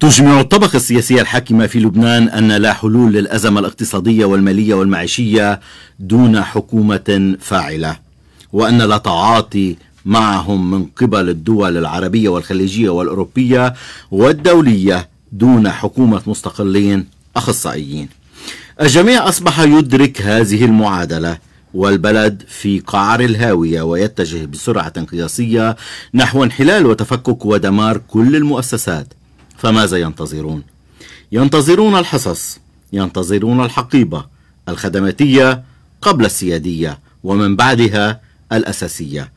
تجمع الطبقة السياسية الحاكمة في لبنان أن لا حلول للأزمة الاقتصادية والمالية والمعيشية دون حكومة فاعلة وأن لا تعاطي معهم من قبل الدول العربية والخليجية والأوروبية والدولية دون حكومة مستقلين أخصائيين الجميع أصبح يدرك هذه المعادلة والبلد في قعر الهاوية ويتجه بسرعة قياسية نحو انحلال وتفكك ودمار كل المؤسسات فماذا ينتظرون؟ ينتظرون الحصص ينتظرون الحقيبة الخدماتية قبل السيادية ومن بعدها الأساسية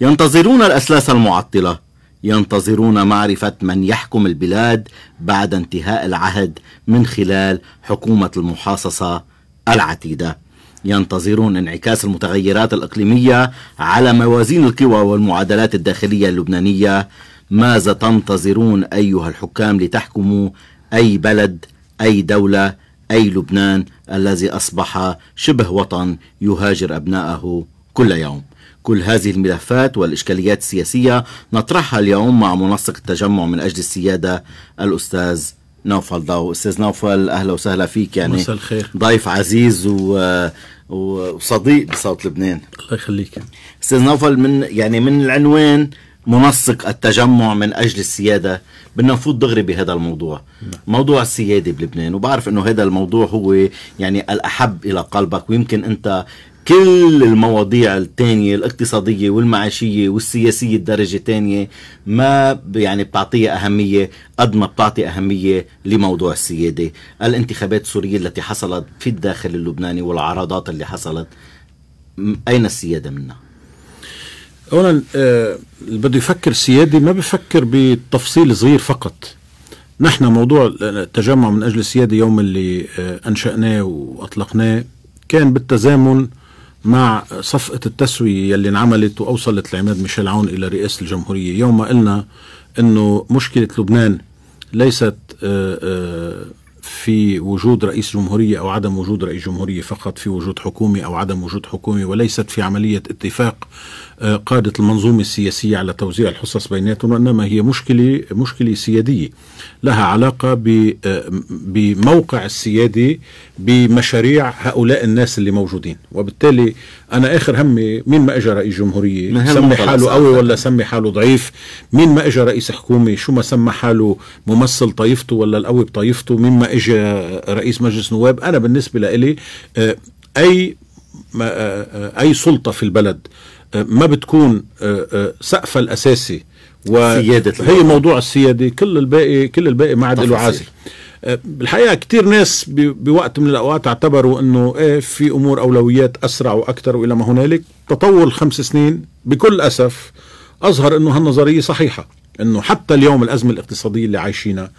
ينتظرون الأسلاس المعطلة ينتظرون معرفة من يحكم البلاد بعد انتهاء العهد من خلال حكومة المحاصصة العتيدة ينتظرون انعكاس المتغيرات الإقليمية على موازين القوى والمعادلات الداخلية اللبنانية ماذا تنتظرون أيها الحكام لتحكموا أي بلد أي دولة أي لبنان الذي أصبح شبه وطن يهاجر أبنائه كل يوم كل هذه الملفات والإشكاليات السياسية نطرحها اليوم مع منسق التجمع من أجل السيادة الأستاذ نوفل ضو استاذ نوفل اهلا وسهلا فيك يعني مساء الخير ضيف عزيز و... وصديق بصوت لبنان الله يخليك استاذ نوفل من يعني من العنوان منسق التجمع من اجل السياده بدنا نفوت دغري بهذا الموضوع موضوع السياده بلبنان وبعرف انه هذا الموضوع هو يعني الاحب الى قلبك ويمكن انت كل المواضيع التانية الاقتصادية والمعاشية والسياسية الدرجة الثانية ما يعني بتعطيها أهمية قد ما بتعطي أهمية لموضوع السيادة الانتخابات السورية التي حصلت في الداخل اللبناني والعراضات اللي حصلت أين السيادة منها؟ اولا آه، اللي بده يفكر سيادي ما بفكر بتفصيل صغير فقط نحن موضوع التجمع من اجل السياده يوم اللي آه، انشاناه واطلقناه كان بالتزامن مع صفقه التسويه اللي انعملت واوصلت العماد ميشيل عون الى رئاسه الجمهوريه يوم ما قلنا انه مشكله لبنان ليست آه، في وجود رئيس جمهورية أو عدم وجود رئيس جمهورية فقط في وجود حكومي أو عدم وجود حكومي وليست في عملية اتفاق آه، قادة المنظومة السياسية على توزيع الحصص بيناتهم وإنما هي مشكلة مشكلة سيادية لها علاقة بموقع السيادة بمشاريع هؤلاء الناس اللي موجودين وبالتالي أنا آخر همي مين ما إجا رئيس جمهورية سمي حاله قوي ولا سمي حاله ضعيف مين ما إجا رئيس حكومة شو ما سمى حاله ممثل طائفته ولا القوي بطائفته مين ما إجا رئيس مجلس نواب أنا بالنسبة لإلي آه، أي آه، آه، أي سلطة في البلد ما بتكون سقفها الأساسي و سيادة هي موضوع السيادة كل الباقي كل الباقي ما عاد له عازل أه، بالحقيقه كثير ناس بوقت من الاوقات اعتبروا انه ايه في امور اولويات اسرع واكثر والى ما هنالك تطور الخمس سنين بكل اسف اظهر انه هالنظريه صحيحه انه حتى اليوم الازمه الاقتصاديه اللي عايشينها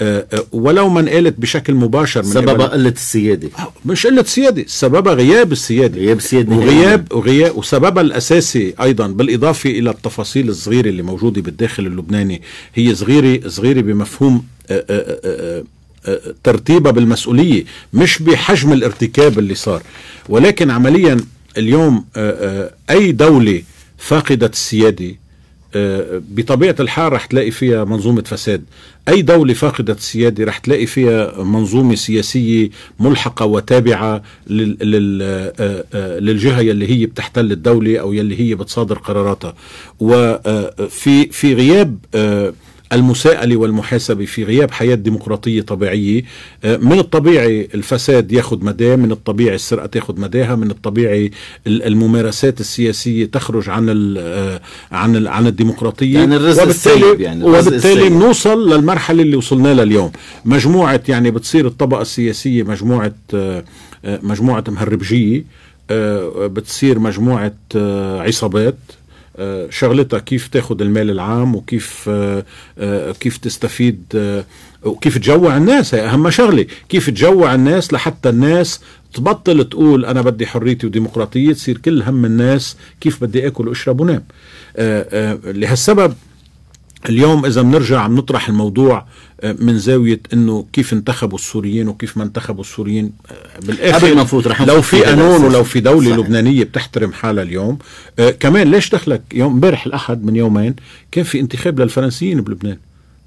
آه، آه، ولو ما قالت بشكل مباشر من سببها قله السياده آه، مش قله السياده سببها غياب السياده غياب السياده وغياب وغياب وسببها الاساسي ايضا بالاضافه الى التفاصيل الصغيره اللي موجوده بالداخل اللبناني هي صغيره صغيره بمفهوم ترتيبها بالمسؤوليه مش بحجم الارتكاب اللي صار ولكن عمليا اليوم اي دوله فاقده السياده آه، بطبيعه الحال رح تلاقي فيها منظومه فساد اي دوله فاقده السياده رح تلاقي فيها منظومه سياسيه ملحقه وتابعه آه، آه، للجهه يلي هي بتحتل الدوله او يلي هي بتصادر قراراتها وفي في غياب المساءلة والمحاسبة في غياب حياة ديمقراطية طبيعية آه، من الطبيعي الفساد ياخد مداه من الطبيعي السرقة تاخد مداها من الطبيعي الممارسات السياسية تخرج عن الـ آه، عن الـ عن الديمقراطية يعني الرزق وبالتالي, يعني الرزق وبالتالي بنوصل للمرحلة اللي وصلنا لها اليوم مجموعة يعني بتصير الطبقة السياسية مجموعة آه، مجموعة مهربجية بتصير مجموعة عصابات شغلتها كيف تاخد المال العام وكيف آه، آه، كيف تستفيد آه، وكيف تجوع الناس هي اهم شغله كيف تجوع الناس لحتى الناس تبطل تقول انا بدي حريتي وديمقراطيه تصير كل هم الناس كيف بدي اكل واشرب ونام لهالسبب اليوم اذا بنرجع عم نطرح الموضوع آه، من زاويه انه كيف انتخبوا السوريين وكيف ما انتخبوا السوريين آه، بالاخر نفوت رح لو في قانون ولو في دوله صحيح. لبنانيه بتحترم حالها اليوم آه كمان ليش دخلك يوم امبارح الاحد من يومين كان في انتخاب للفرنسيين بلبنان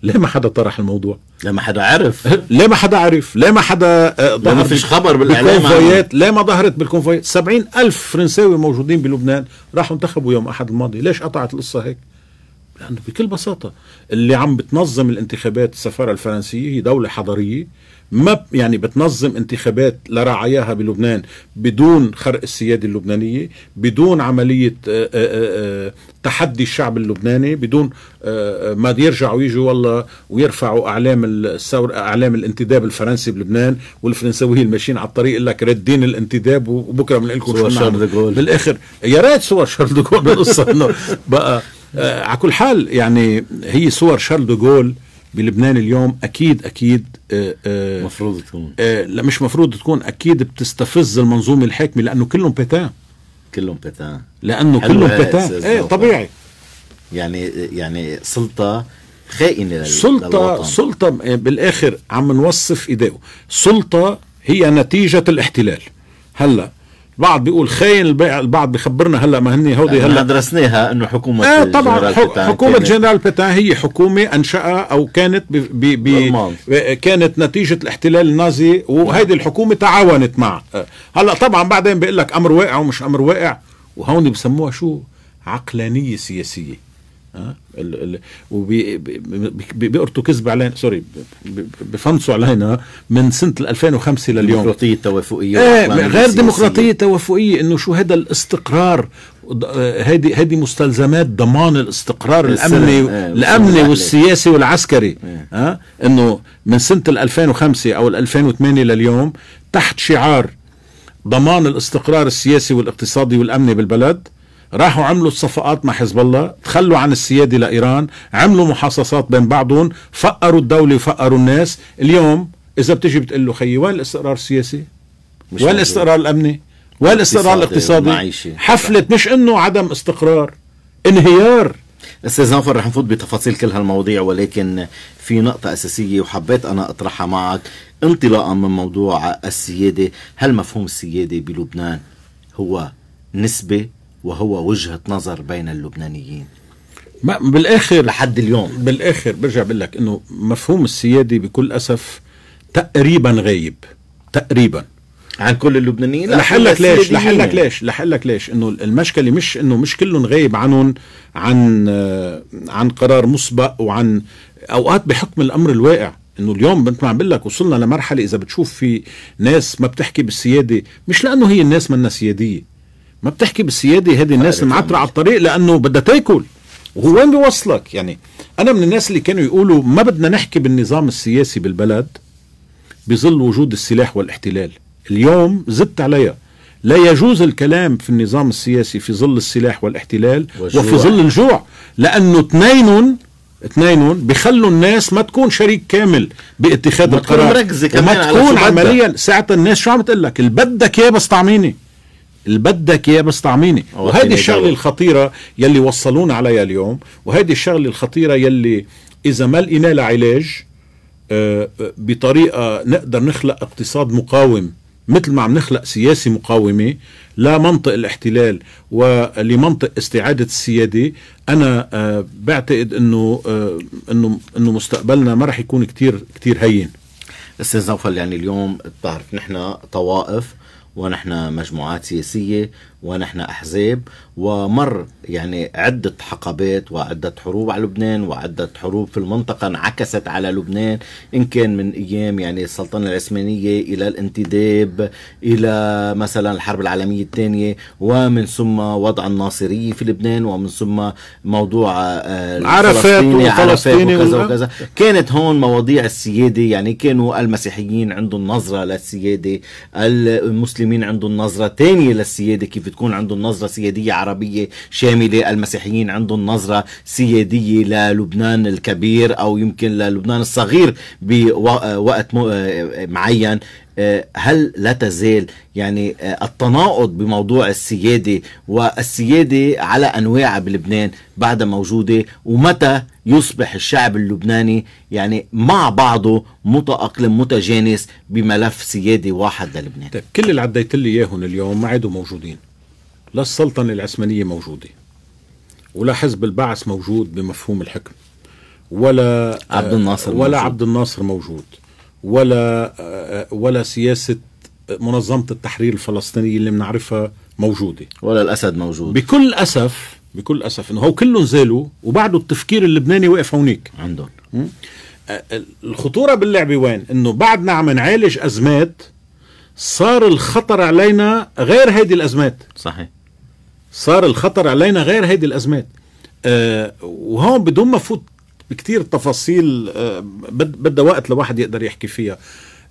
ليه ما حدا طرح الموضوع؟ ليه ما حدا عرف؟ ليه ما حدا عرف؟ ليه ما حدا آه، ظهر ما فيش خبر بالاعلام ليه ما ظهرت بالكونفويات؟ 70 ألف فرنساوي موجودين بلبنان راحوا انتخبوا يوم أحد الماضي، ليش قطعت القصة هيك؟ لانه بكل بساطه اللي عم بتنظم الانتخابات السفاره الفرنسيه هي دوله حضريه ما يعني بتنظم انتخابات لرعاياها بلبنان بدون خرق السياده اللبنانيه بدون عمليه آآ آه، آآ آه، آه، تحدي الشعب اللبناني بدون ما يرجعوا يجوا والله ويرفعوا اعلام الثور اعلام الانتداب الفرنسي بلبنان والفرنساويه ماشيين على الطريق يقول لك ردين الانتداب وبكره بنقول لكم شو بالاخر يا ريت صور شارل دوغول انه بقى آه على كل حال يعني هي صور شارل دوغول بلبنان اليوم اكيد اكيد آه، آه، مفروض تكون آه، لا مش مفروض تكون اكيد بتستفز المنظومه الحاكمه لانه كلهم بيتان كلهم بيتان لانه كلهم بيتان ايه طبيعي يعني يعني سلطه خائنه سلطه للوطن. سلطه بالاخر عم نوصف ايديه سلطه هي نتيجه الاحتلال هلا البعض بيقول خاين البعض بيخبرنا هلا ما هني هودي هلا درسناها انه حكومه آه طبعا حكومه جنرال بيتان هي حكومه انشأها او كانت بي بي آه، كانت نتيجه الاحتلال النازي وهيدي نعم. الحكومه تعاونت مع آه، هلا طبعا بعدين بيقول لك امر واقع ومش امر واقع وهون بسموها شو عقلانيه سياسيه وبيقرطوا كذب علينا سوري بفنصوا علينا من سنه 2005 لليوم ديمقراطيه توافقيه ايه غير ديمقراطيه توافقيه انه شو هذا الاستقرار هذه آه، هذه مستلزمات ضمان الاستقرار الامني إيه، الامني والسياسي والعسكري آه. آه انه من سنه 2005 او 2008 لليوم تحت شعار ضمان الاستقرار السياسي والاقتصادي والامني بالبلد راحوا عملوا الصفقات مع حزب الله تخلوا عن السيادة لإيران عملوا محاصصات بين بعضهم فقروا الدولة وفقروا الناس اليوم إذا بتجي بتقول له خيي وين الاستقرار السياسي وين الاستقرار الأمني وين الاستقرار الاقتصادي حفلة مش إنه عدم استقرار انهيار استاذ نوفل رح نفوت بتفاصيل كل هالمواضيع ولكن في نقطة أساسية وحبيت أنا أطرحها معك انطلاقا من موضوع السيادة هل مفهوم السيادة بلبنان هو نسبة وهو وجهة نظر بين اللبنانيين ما بالاخر لحد اليوم بالاخر برجع بقول لك انه مفهوم السيادة بكل اسف تقريبا غايب تقريبا عن كل اللبنانيين لحلك ليش لحلك ليش لحلك ليش انه المشكله مش انه مش كلهم غايب عنهم عن آه، عن قرار مسبق وعن اوقات بحكم الامر الواقع انه اليوم مثل ما عم بقول لك وصلنا لمرحله اذا بتشوف في ناس ما بتحكي بالسياده مش لانه هي الناس منا سياديه ما بتحكي بالسياده هذه الناس المعتره معترة على الطريق لانه بدها تاكل وهو وين بيوصلك يعني انا من الناس اللي كانوا يقولوا ما بدنا نحكي بالنظام السياسي بالبلد بظل وجود السلاح والاحتلال اليوم زدت عليها لا يجوز الكلام في النظام السياسي في ظل السلاح والاحتلال وجوع. وفي ظل الجوع لانه اثنين اثنين بخلوا الناس ما تكون شريك كامل باتخاذ القرار مركزه كمان وما تكون عمليا ساعتها الناس شو عم تقول لك اللي بدك اياه بس طعميني اللي بدك اياه مستعميني وهذه الشغله الخطيره يلي وصلونا عليها اليوم وهذه الشغله الخطيره يلي اذا ما لقينا لها علاج آه، بطريقه نقدر نخلق اقتصاد مقاوم مثل ما عم نخلق سياسه مقاومه لمنطق الاحتلال ولمنطق استعاده السياده انا آه، بعتقد انه آه، انه انه مستقبلنا ما رح يكون كتير كتير هين استاذ نوفل يعني اليوم بتعرف نحن طوائف ونحن مجموعات سياسية ونحن أحزاب ومر يعني عدة حقبات وعدة حروب على لبنان وعدة حروب في المنطقة انعكست على لبنان إن كان من أيام يعني السلطنة العثمانية إلى الانتداب إلى مثلا الحرب العالمية الثانية ومن ثم وضع الناصرية في لبنان ومن ثم موضوع آه، عرفات وفلسطيني وكذا وكذا كانت هون مواضيع السيادة يعني كانوا المسيحيين عندهم نظرة للسيادة المسلمين عندهم نظرة ثانية للسيادة كيف بتكون عندهم نظرة سيادية عربية شاملة المسيحيين عندهم نظرة سيادية للبنان الكبير أو يمكن للبنان الصغير بوقت آه، معين آه، هل لا تزال يعني آه، التناقض بموضوع السيادة والسيادة على أنواعها بلبنان بعد موجودة ومتى يصبح الشعب اللبناني يعني مع بعضه متأقلم متجانس بملف سيادة واحد للبنان طيب كل اللي عديت لي اياهم اليوم ما عادوا موجودين لا السلطنة العثمانية موجودة ولا حزب البعث موجود بمفهوم الحكم ولا آه، عبد الناصر ولا موجود. عبد الناصر موجود ولا آه، ولا سياسة منظمة التحرير الفلسطينية اللي بنعرفها موجودة ولا الأسد موجود بكل أسف بكل أسف إنه هو كلهم زالوا وبعده التفكير اللبناني وقف هونيك عندهم آه، الخطورة باللعبة وين؟ إنه بعدنا عم نعالج أزمات صار الخطر علينا غير هيدي الأزمات صحيح صار الخطر علينا غير هذه الازمات آه وهون بدون ما فوت بكثير تفاصيل آه بدها وقت لواحد يقدر يحكي فيها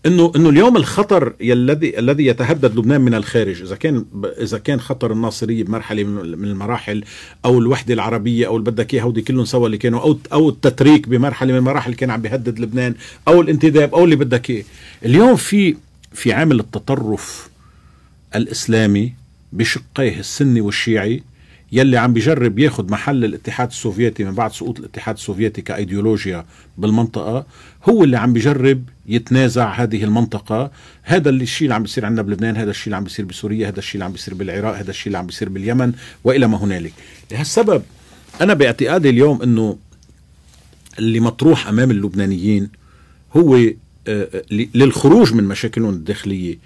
انه انه اليوم الخطر الذي الذي يتهدد لبنان من الخارج اذا كان اذا كان خطر الناصريه بمرحله من المراحل او الوحده العربيه او اللي بدك اياها هودي كلهم سوا اللي كانوا او او التتريك بمرحله من المراحل كان عم بيهدد لبنان او الانتداب او اللي بدك اياه اليوم في في عامل التطرف الاسلامي بشقيه السني والشيعي يلي عم بجرب ياخذ محل الاتحاد السوفيتي من بعد سقوط الاتحاد السوفيتي كايديولوجيا بالمنطقه هو اللي عم بجرب يتنازع هذه المنطقه هذا اللي الشيء اللي عم بيصير عندنا بلبنان هذا الشيء اللي عم بيصير بسوريا هذا الشيء اللي عم بيصير بالعراق هذا الشيء اللي عم بيصير باليمن والى ما هنالك لهالسبب انا باعتقادي اليوم انه اللي مطروح امام اللبنانيين هو آه، آه، للخروج من مشاكلهم الداخليه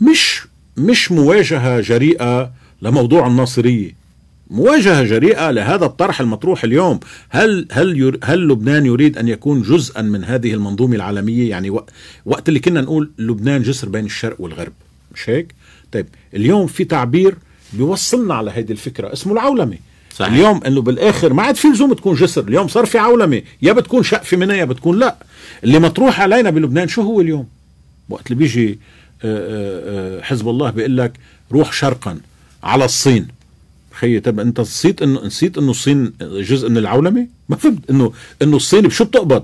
مش مش مواجهة جريئة لموضوع الناصرية مواجهة جريئة لهذا الطرح المطروح اليوم هل هل ير هل لبنان يريد أن يكون جزءا من هذه المنظومة العالمية يعني وقت اللي كنا نقول لبنان جسر بين الشرق والغرب مش هيك؟ طيب اليوم في تعبير بيوصلنا على هذه الفكرة اسمه العولمة صحيح. اليوم انه بالاخر ما عاد في لزوم تكون جسر اليوم صار في عولمه يا بتكون شقفه منها يا بتكون لا اللي مطروح علينا بلبنان شو هو اليوم وقت اللي بيجي آه، آه، آه، حزب الله بيقول لك روح شرقا على الصين خيي طب انت نسيت انه نسيت انه الصين جزء من العولمه ما فهمت انه انه الصين بشو بتقبض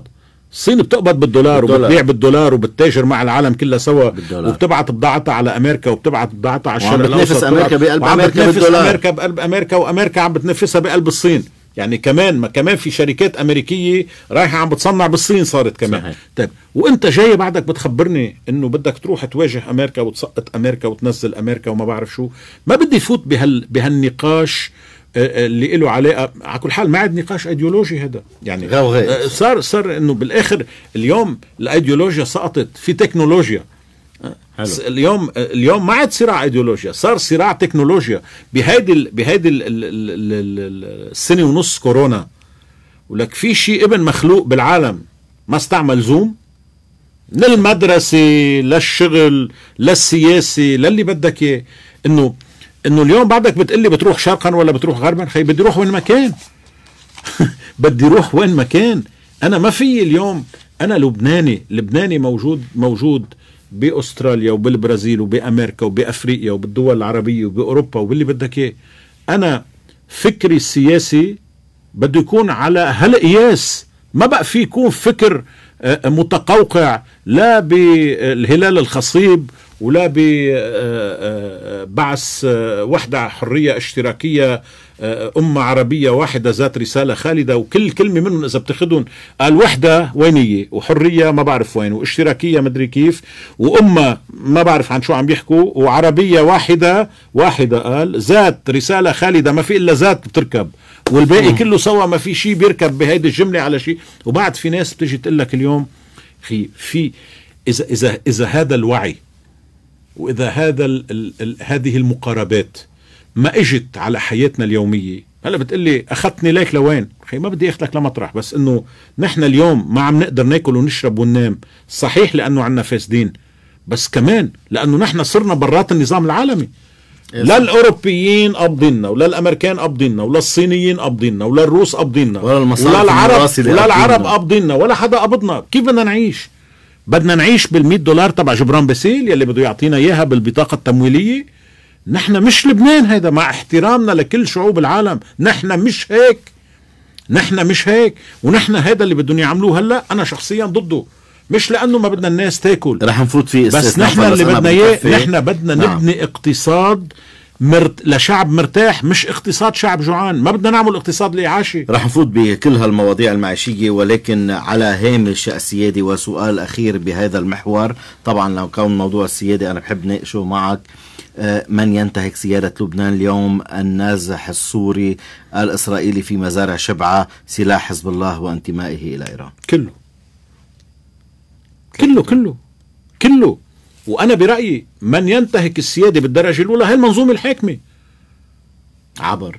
الصين بتقبض بالدولار, بالدولار. وبتبيع بالدولار وبتتاجر مع العالم كله سوا بالدولار. وبتبعت بضاعتها على امريكا وبتبعت بضاعتها على الشرق الاوسط وعم بتنافس امريكا بقلب امريكا بالدولار امريكا بقلب امريكا وامريكا عم بتنافسها بقلب الصين يعني كمان ما كمان في شركات امريكيه رايحه عم بتصنع بالصين صارت كمان صحيح. طيب وانت جاي بعدك بتخبرني انه بدك تروح تواجه امريكا وتسقط امريكا وتنزل امريكا وما بعرف شو ما بدي فوت بهال بهالنقاش آه، آه، اللي له علاقه على كل حال ما عاد نقاش ايديولوجي هذا يعني غير. آه، صار صار انه بالاخر اليوم الايديولوجيا سقطت في تكنولوجيا اليوم اليوم ما عاد صراع ايديولوجيا صار صراع تكنولوجيا بهيدي بهيدي السنه ونص كورونا ولك في شيء ابن مخلوق بالعالم ما استعمل زوم للمدرسه للشغل للسياسه للي بدك اياه انه انه اليوم بعدك بتقلي بتروح شرقا ولا بتروح غربا خي بدي اروح وين ما كان بدي اروح وين ما كان انا ما في اليوم انا لبناني لبناني موجود موجود باستراليا وبالبرازيل وبامريكا وبافريقيا وبالدول العربيه وباوروبا وباللي بدك اياه انا فكري السياسي بده يكون على هالقياس ما بقى في يكون فكر آه، متقوقع لا بالهلال الخصيب ولا ببعث آه، آه، وحدة حرية اشتراكية آه، أمة عربية واحدة ذات رسالة خالدة وكل كلمة منهم إذا بتاخذهم قال وحدة وينية وحرية ما بعرف وين واشتراكية مدري كيف وأمة ما بعرف عن شو عم يحكوا وعربية واحدة واحدة قال ذات رسالة خالدة ما في إلا ذات بتركب والباقي كله سوا ما في شيء بيركب بهيدي الجملة على شيء وبعد في ناس بتجي تقول لك اليوم أخي في إذا إذا إذا هذا الوعي وإذا هذا الـ الـ هذه المقاربات ما اجت على حياتنا اليوميه هلا بتقلي اخذتني ليك لوين اخي ما بدي اخذك لمطرح بس انه نحن اليوم ما عم نقدر ناكل ونشرب وننام صحيح لانه عنا فاسدين بس كمان لانه نحن صرنا برات النظام العالمي لا الاوروبيين قابضيننا ولا الامريكان قابضيننا ولا الصينيين قابضيننا ولا الروس قابضيننا ولا, ولا العرب ولا العرب قابضيننا ولا حدا قبضنا كيف بدنا نعيش بدنا نعيش بال100 دولار تبع جبران باسيل يلي بده يعطينا اياها بالبطاقه التمويليه نحن مش لبنان هيدا مع احترامنا لكل شعوب العالم نحن مش هيك نحن مش هيك ونحن هذا اللي بدهم يعملوه هلا انا شخصيا ضده مش لانه ما بدنا الناس تاكل رح نفوت في بس نحن اللي بدنا اياه نحن بدنا نعم. نبني اقتصاد مرت... لشعب مرتاح مش اقتصاد شعب جوعان ما بدنا نعمل اقتصاد الإعاشي رح نفوت بكل هالمواضيع المعيشية ولكن على هامش السيادة وسؤال أخير بهذا المحور طبعا لو كان موضوع السيادة أنا بحب ناقشه معك آه، من ينتهك سيادة لبنان اليوم النازح السوري الإسرائيلي في مزارع شبعة سلاح حزب الله وانتمائه إلى إيران كله كله كله كله وأنا برأيي من ينتهك السيادة بالدرجة الأولى هي المنظومة الحاكمة عبر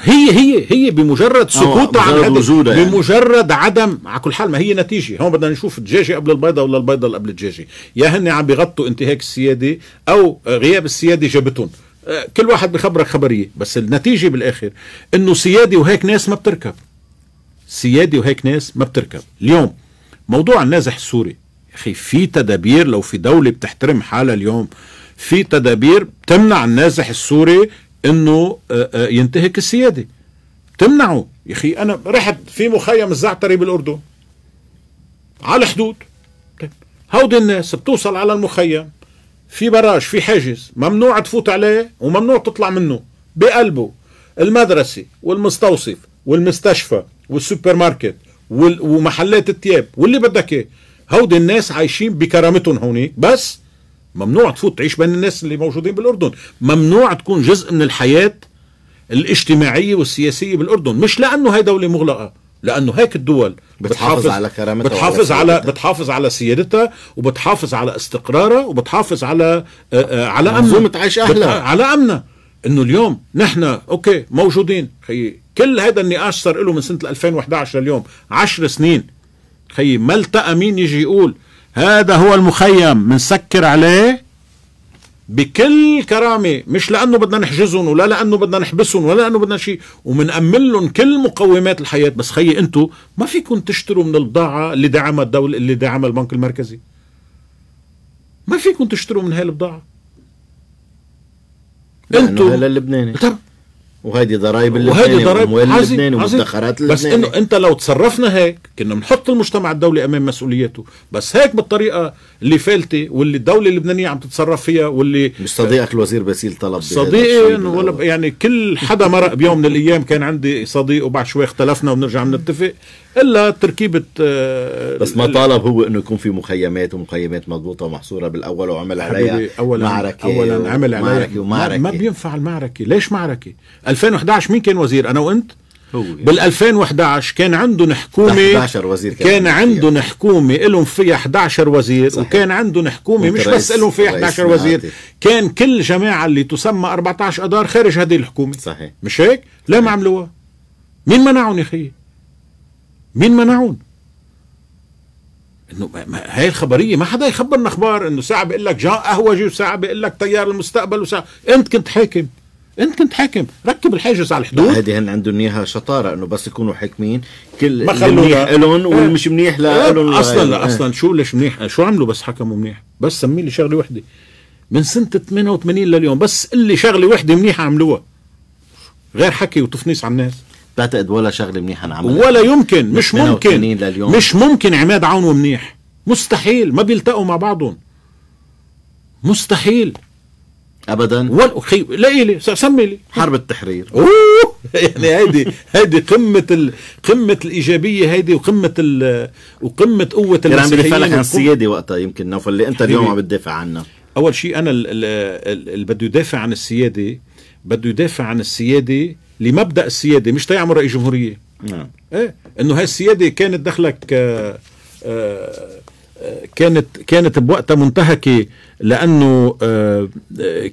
هي هي هي بمجرد آه، سكوت عن هذا يعني. بمجرد عدم على كل حال ما هي نتيجه هون بدنا نشوف الدجاجه قبل البيضه ولا البيضه قبل الدجاجه يا هن عم بيغطوا انتهاك السياده او غياب السياده جابتهم آه، كل واحد بخبرك خبريه بس النتيجه بالاخر انه سياده وهيك ناس ما بتركب سياده وهيك ناس ما بتركب اليوم موضوع النازح السوري اخي في تدابير لو في دوله بتحترم حالها اليوم في تدابير بتمنع النازح السوري انه آه، آه، ينتهك السياده تمنعه يا اخي انا رحت في مخيم الزعتري بالاردن على الحدود طيب، هودي الناس بتوصل على المخيم في براج في حاجز ممنوع تفوت عليه وممنوع تطلع منه بقلبه المدرسة والمستوصف والمستشفى والسوبر ماركت ومحلات التياب واللي بدك اياه هودي الناس عايشين بكرامتهم هونيك بس ممنوع تفوت تعيش بين الناس اللي موجودين بالاردن ممنوع تكون جزء من الحياه الاجتماعيه والسياسيه بالاردن مش لانه هي دوله مغلقه لانه هيك الدول بتحافظ, بتحافظ على كرامتها بتحافظ على بتحافظ على سيادتها وبتحافظ على استقرارها وبتحافظ على آآ آه، آآ آه، على امنها عيش اهلها على امنها انه اليوم نحن اوكي موجودين خي كل هذا النقاش صار له من سنه 2011 لليوم 10 سنين خي ما التقى مين يجي يقول هذا هو المخيم منسكر عليه بكل كرامة مش لأنه بدنا نحجزهم ولا لأنه بدنا نحبسهم ولا لأنه بدنا شيء ومنأمن لهم كل مقومات الحياة بس خيي أنتوا ما فيكم تشتروا من البضاعة اللي دعمها الدولة اللي دعمها البنك المركزي ما فيكم تشتروا من هاي البضاعة أنتوا للبناني طب وهيدي ضرائب اللبناني وهيدي ضرائب اللبناني ومدخرات بس انه انت لو تصرفنا هيك كنا بنحط المجتمع الدولي امام مسؤوليته بس هيك بالطريقه اللي فالته واللي الدوله اللبنانيه عم تتصرف فيها واللي مش صديقك الوزير باسيل طلب صديقي ولا يعني كل حدا مرق بيوم من الايام كان عندي صديق وبعد شوي اختلفنا وبنرجع بنتفق الا تركيبه آه، بس ما طالب هو انه يكون في مخيمات ومخيمات مضبوطه ومحصوره بالاول وعمل عليها أولا معركه اولا عمل عليها معركه ومعركه ما بينفع المعركه ليش معركه 2011 مين كان وزير انا وانت هو بال 2011 كان عندهم حكومه 11 وزير كان, كان عندهم حكومه لهم فيها 11 وزير صحيح. وكان عندهم حكومه مش بس لهم فيها 11 وزير كان كل جماعه اللي تسمى 14 ادار خارج هذه الحكومه صحيح مش هيك؟ ليه ما عملوها؟ مين منعهم يا خيي؟ مين منعون انه هاي الخبريه ما حدا يخبرنا اخبار انه ساعه بيقول لك جان قهوجي وساعه بيقول لك تيار المستقبل وساعه انت كنت حاكم انت كنت حاكم ركب الحاجز على الحدود هذه هن عندهم اياها شطاره انه بس يكونوا حاكمين كل ما منيح لهم إيه. والمش منيح إيه، لهم اصلا لا إيه. اصلا شو ليش منيح شو عملوا بس حكموا منيح بس سمي لي شغله وحده من سنه 88 لليوم بس اللي شغله وحده منيحه عملوها غير حكي وتفنيس على الناس بعتقد ولا شغله منيحه انعملت ولا يمكن مش ممكن لليوم. مش ممكن عماد عون ومنيح مستحيل ما بيلتقوا مع بعضهم مستحيل ابدا والخي لا لي سمي لي حرب التحرير اوه يعني هيدي هيدي قمه ال... قمه الايجابيه هيدي وقمه ال... وقمه قوه المسيحيين يعني عم لك عن السياده وقتها يمكن نوفل اللي انت اليوم عم بتدافع عنها اول شيء انا اللي بده يدافع عن السياده بده يدافع عن السياده لمبدا السياده مش تيعمل رئيس جمهوريه نعم ايه انه هاي السياده كانت دخلك آه، آه، آه، كانت كانت بوقتها منتهكه لانه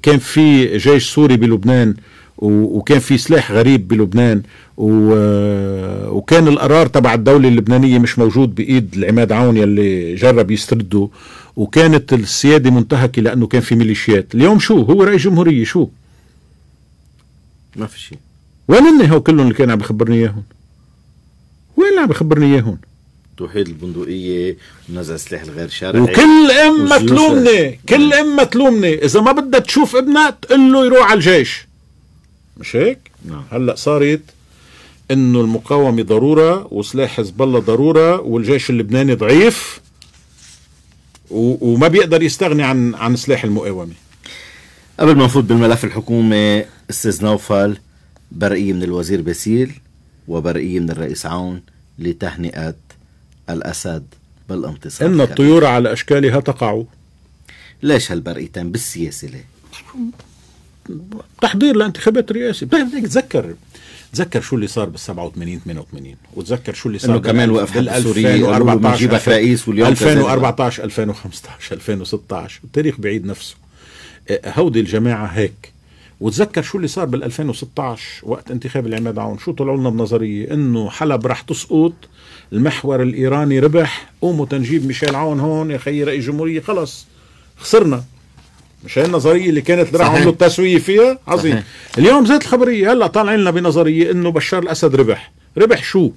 كان في جيش سوري بلبنان وكان في سلاح غريب بلبنان وكان القرار تبع الدولة اللبنانية مش موجود بإيد العماد عون يلي جرب يسترده وكانت السيادة منتهكة لأنه كان في ميليشيات اليوم شو هو رئيس جمهورية شو ما في شيء وين هو كلهم اللي كان عم يخبرني اياهم وين اللي عم يخبرني اياهم توحيد البندقية ونزع السلاح الغير شرعي وكل ام تلومني كل ام تلومني اذا ما بدها تشوف ابنها تقول له يروح على الجيش مش هيك نعم. هلا صارت انه المقاومه ضروره وسلاح حزب الله ضروره والجيش اللبناني ضعيف وما بيقدر يستغني عن عن سلاح المقاومه قبل ما نفوت بالملف الحكومي استاذ نوفل برقية من الوزير باسيل وبرقية من الرئيس عون لتهنئة الأسد بالانتصار إن الطيور على أشكالها تقع ليش هالبرقيتين بالسياسة ليه؟ تحضير لانتخابات رئاسية طيب، تذكر تذكر شو اللي صار بال 87 88 وتذكر شو اللي صار انه كمان وقف حد سوري 14 رئيس واليوم 2014 2015 2016 التاريخ بعيد نفسه هودي الجماعه هيك وتذكر شو اللي صار بال 2016 وقت انتخاب العماد عون شو طلعوا لنا بنظريه انه حلب رح تسقط المحور الايراني ربح قوموا تنجيب ميشيل عون هون يا خيي رئيس جمهوريه خلص خسرنا مشان النظريه اللي كانت راح عملوا التسويه فيها عظيم صحيح. اليوم زاد الخبريه هلا طالعين لنا بنظريه انه بشار الاسد ربح ربح شو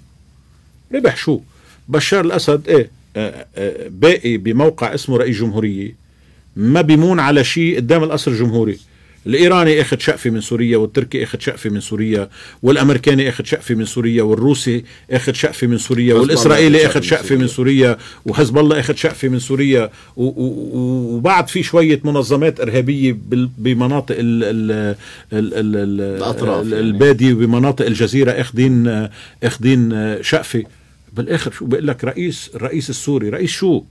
ربح شو بشار الاسد ايه آه، آه، باقي بموقع اسمه رئيس جمهوريه ما بيمون على شيء قدام القصر الجمهوري الايراني اخذ شقفه من سوريا والتركي اخذ شقفه من سوريا والامريكاني اخذ شقفه من سوريا والروسي اخذ شقفه من سوريا والاسرائيلي اخذ شقفه من سوريا وحزب الله اخذ شقفه من سوريا وبعد في شويه منظمات ارهابيه بمناطق ال ال ال الاطراف يعني. الباديه وبمناطق الجزيره اخذين اخذين شقفه بالاخر شو بقول لك رئيس الرئيس السوري رئيس شو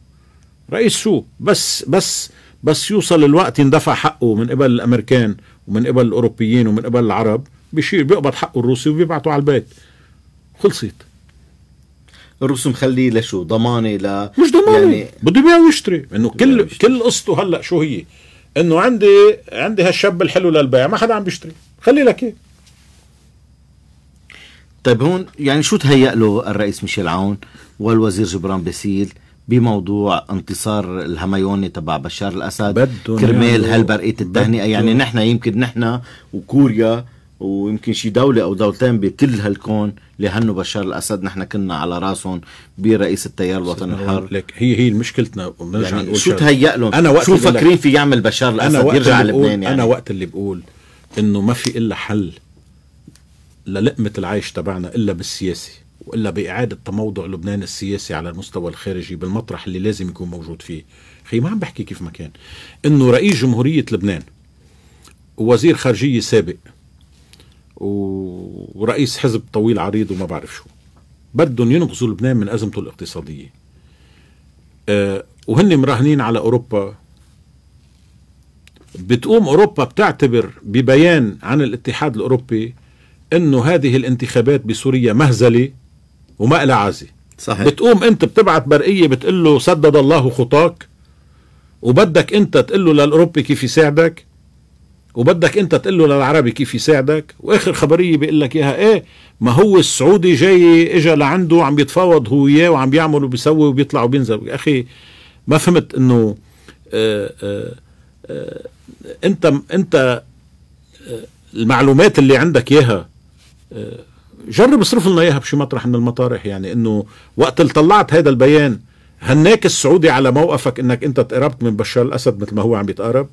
رئيس شو بس بس بس يوصل الوقت يندفع حقه من قبل الامريكان ومن قبل الاوروبيين ومن قبل العرب بيشيل بيقبض حقه الروسي وبيبعته على البيت خلصت الرسوم خليه لشو ضمانه ل مش ضمانه يعني بده يبيع ويشتري انه كل بيشتري. كل قصته هلا شو هي انه عندي عندي هالشاب الحلو للبيع ما حدا عم بيشتري خلي لك اياه طيب هون يعني شو تهيأ له الرئيس ميشيل عون والوزير جبران باسيل بموضوع انتصار الهميوني تبع بشار الاسد كرمال هالبرقيه التهنئه يعني نحن يمكن نحن وكوريا ويمكن شي دولة أو دولتين بكل هالكون اللي هنوا بشار الأسد نحن كنا على راسهم برئيس التيار الوطني الحر لك هي هي مشكلتنا بنرجع يعني نقول شو تهيأ لهم أنا وقت شو فاكرين في يعمل بشار الأسد أنا يرجع لبنان يعني أنا وقت اللي بقول إنه ما في إلا حل للقمة العيش تبعنا إلا بالسياسي والا باعاده تموضع لبنان السياسي على المستوى الخارجي بالمطرح اللي لازم يكون موجود فيه اخي ما عم بحكي كيف ما كان انه رئيس جمهوريه لبنان ووزير خارجيه سابق ورئيس حزب طويل عريض وما بعرف شو بدهم ينقذوا لبنان من ازمته الاقتصاديه أه وهن مراهنين على اوروبا بتقوم اوروبا بتعتبر ببيان عن الاتحاد الاوروبي انه هذه الانتخابات بسوريا مهزله وما لها عزي صحيح بتقوم انت بتبعت برقيه بتقول له سدد الله خطاك وبدك انت تقول له للاوروبي كيف يساعدك وبدك انت تقول له للعربي كيف يساعدك واخر خبريه بيقول لك اياها ايه ما هو السعودي جاي اجى لعنده وعم بيتفاوض هو وياه وعم بيعمل وبيسوي وبيطلع وبينزل يا اخي ما فهمت انه آه، آه، آه، انت انت المعلومات اللي عندك اياها جرب اصرف لنا اياها بشي مطرح من المطارح يعني انه وقت اللي طلعت هذا البيان هناك السعودي على موقفك انك انت تقربت من بشار الاسد مثل ما هو عم يتقرب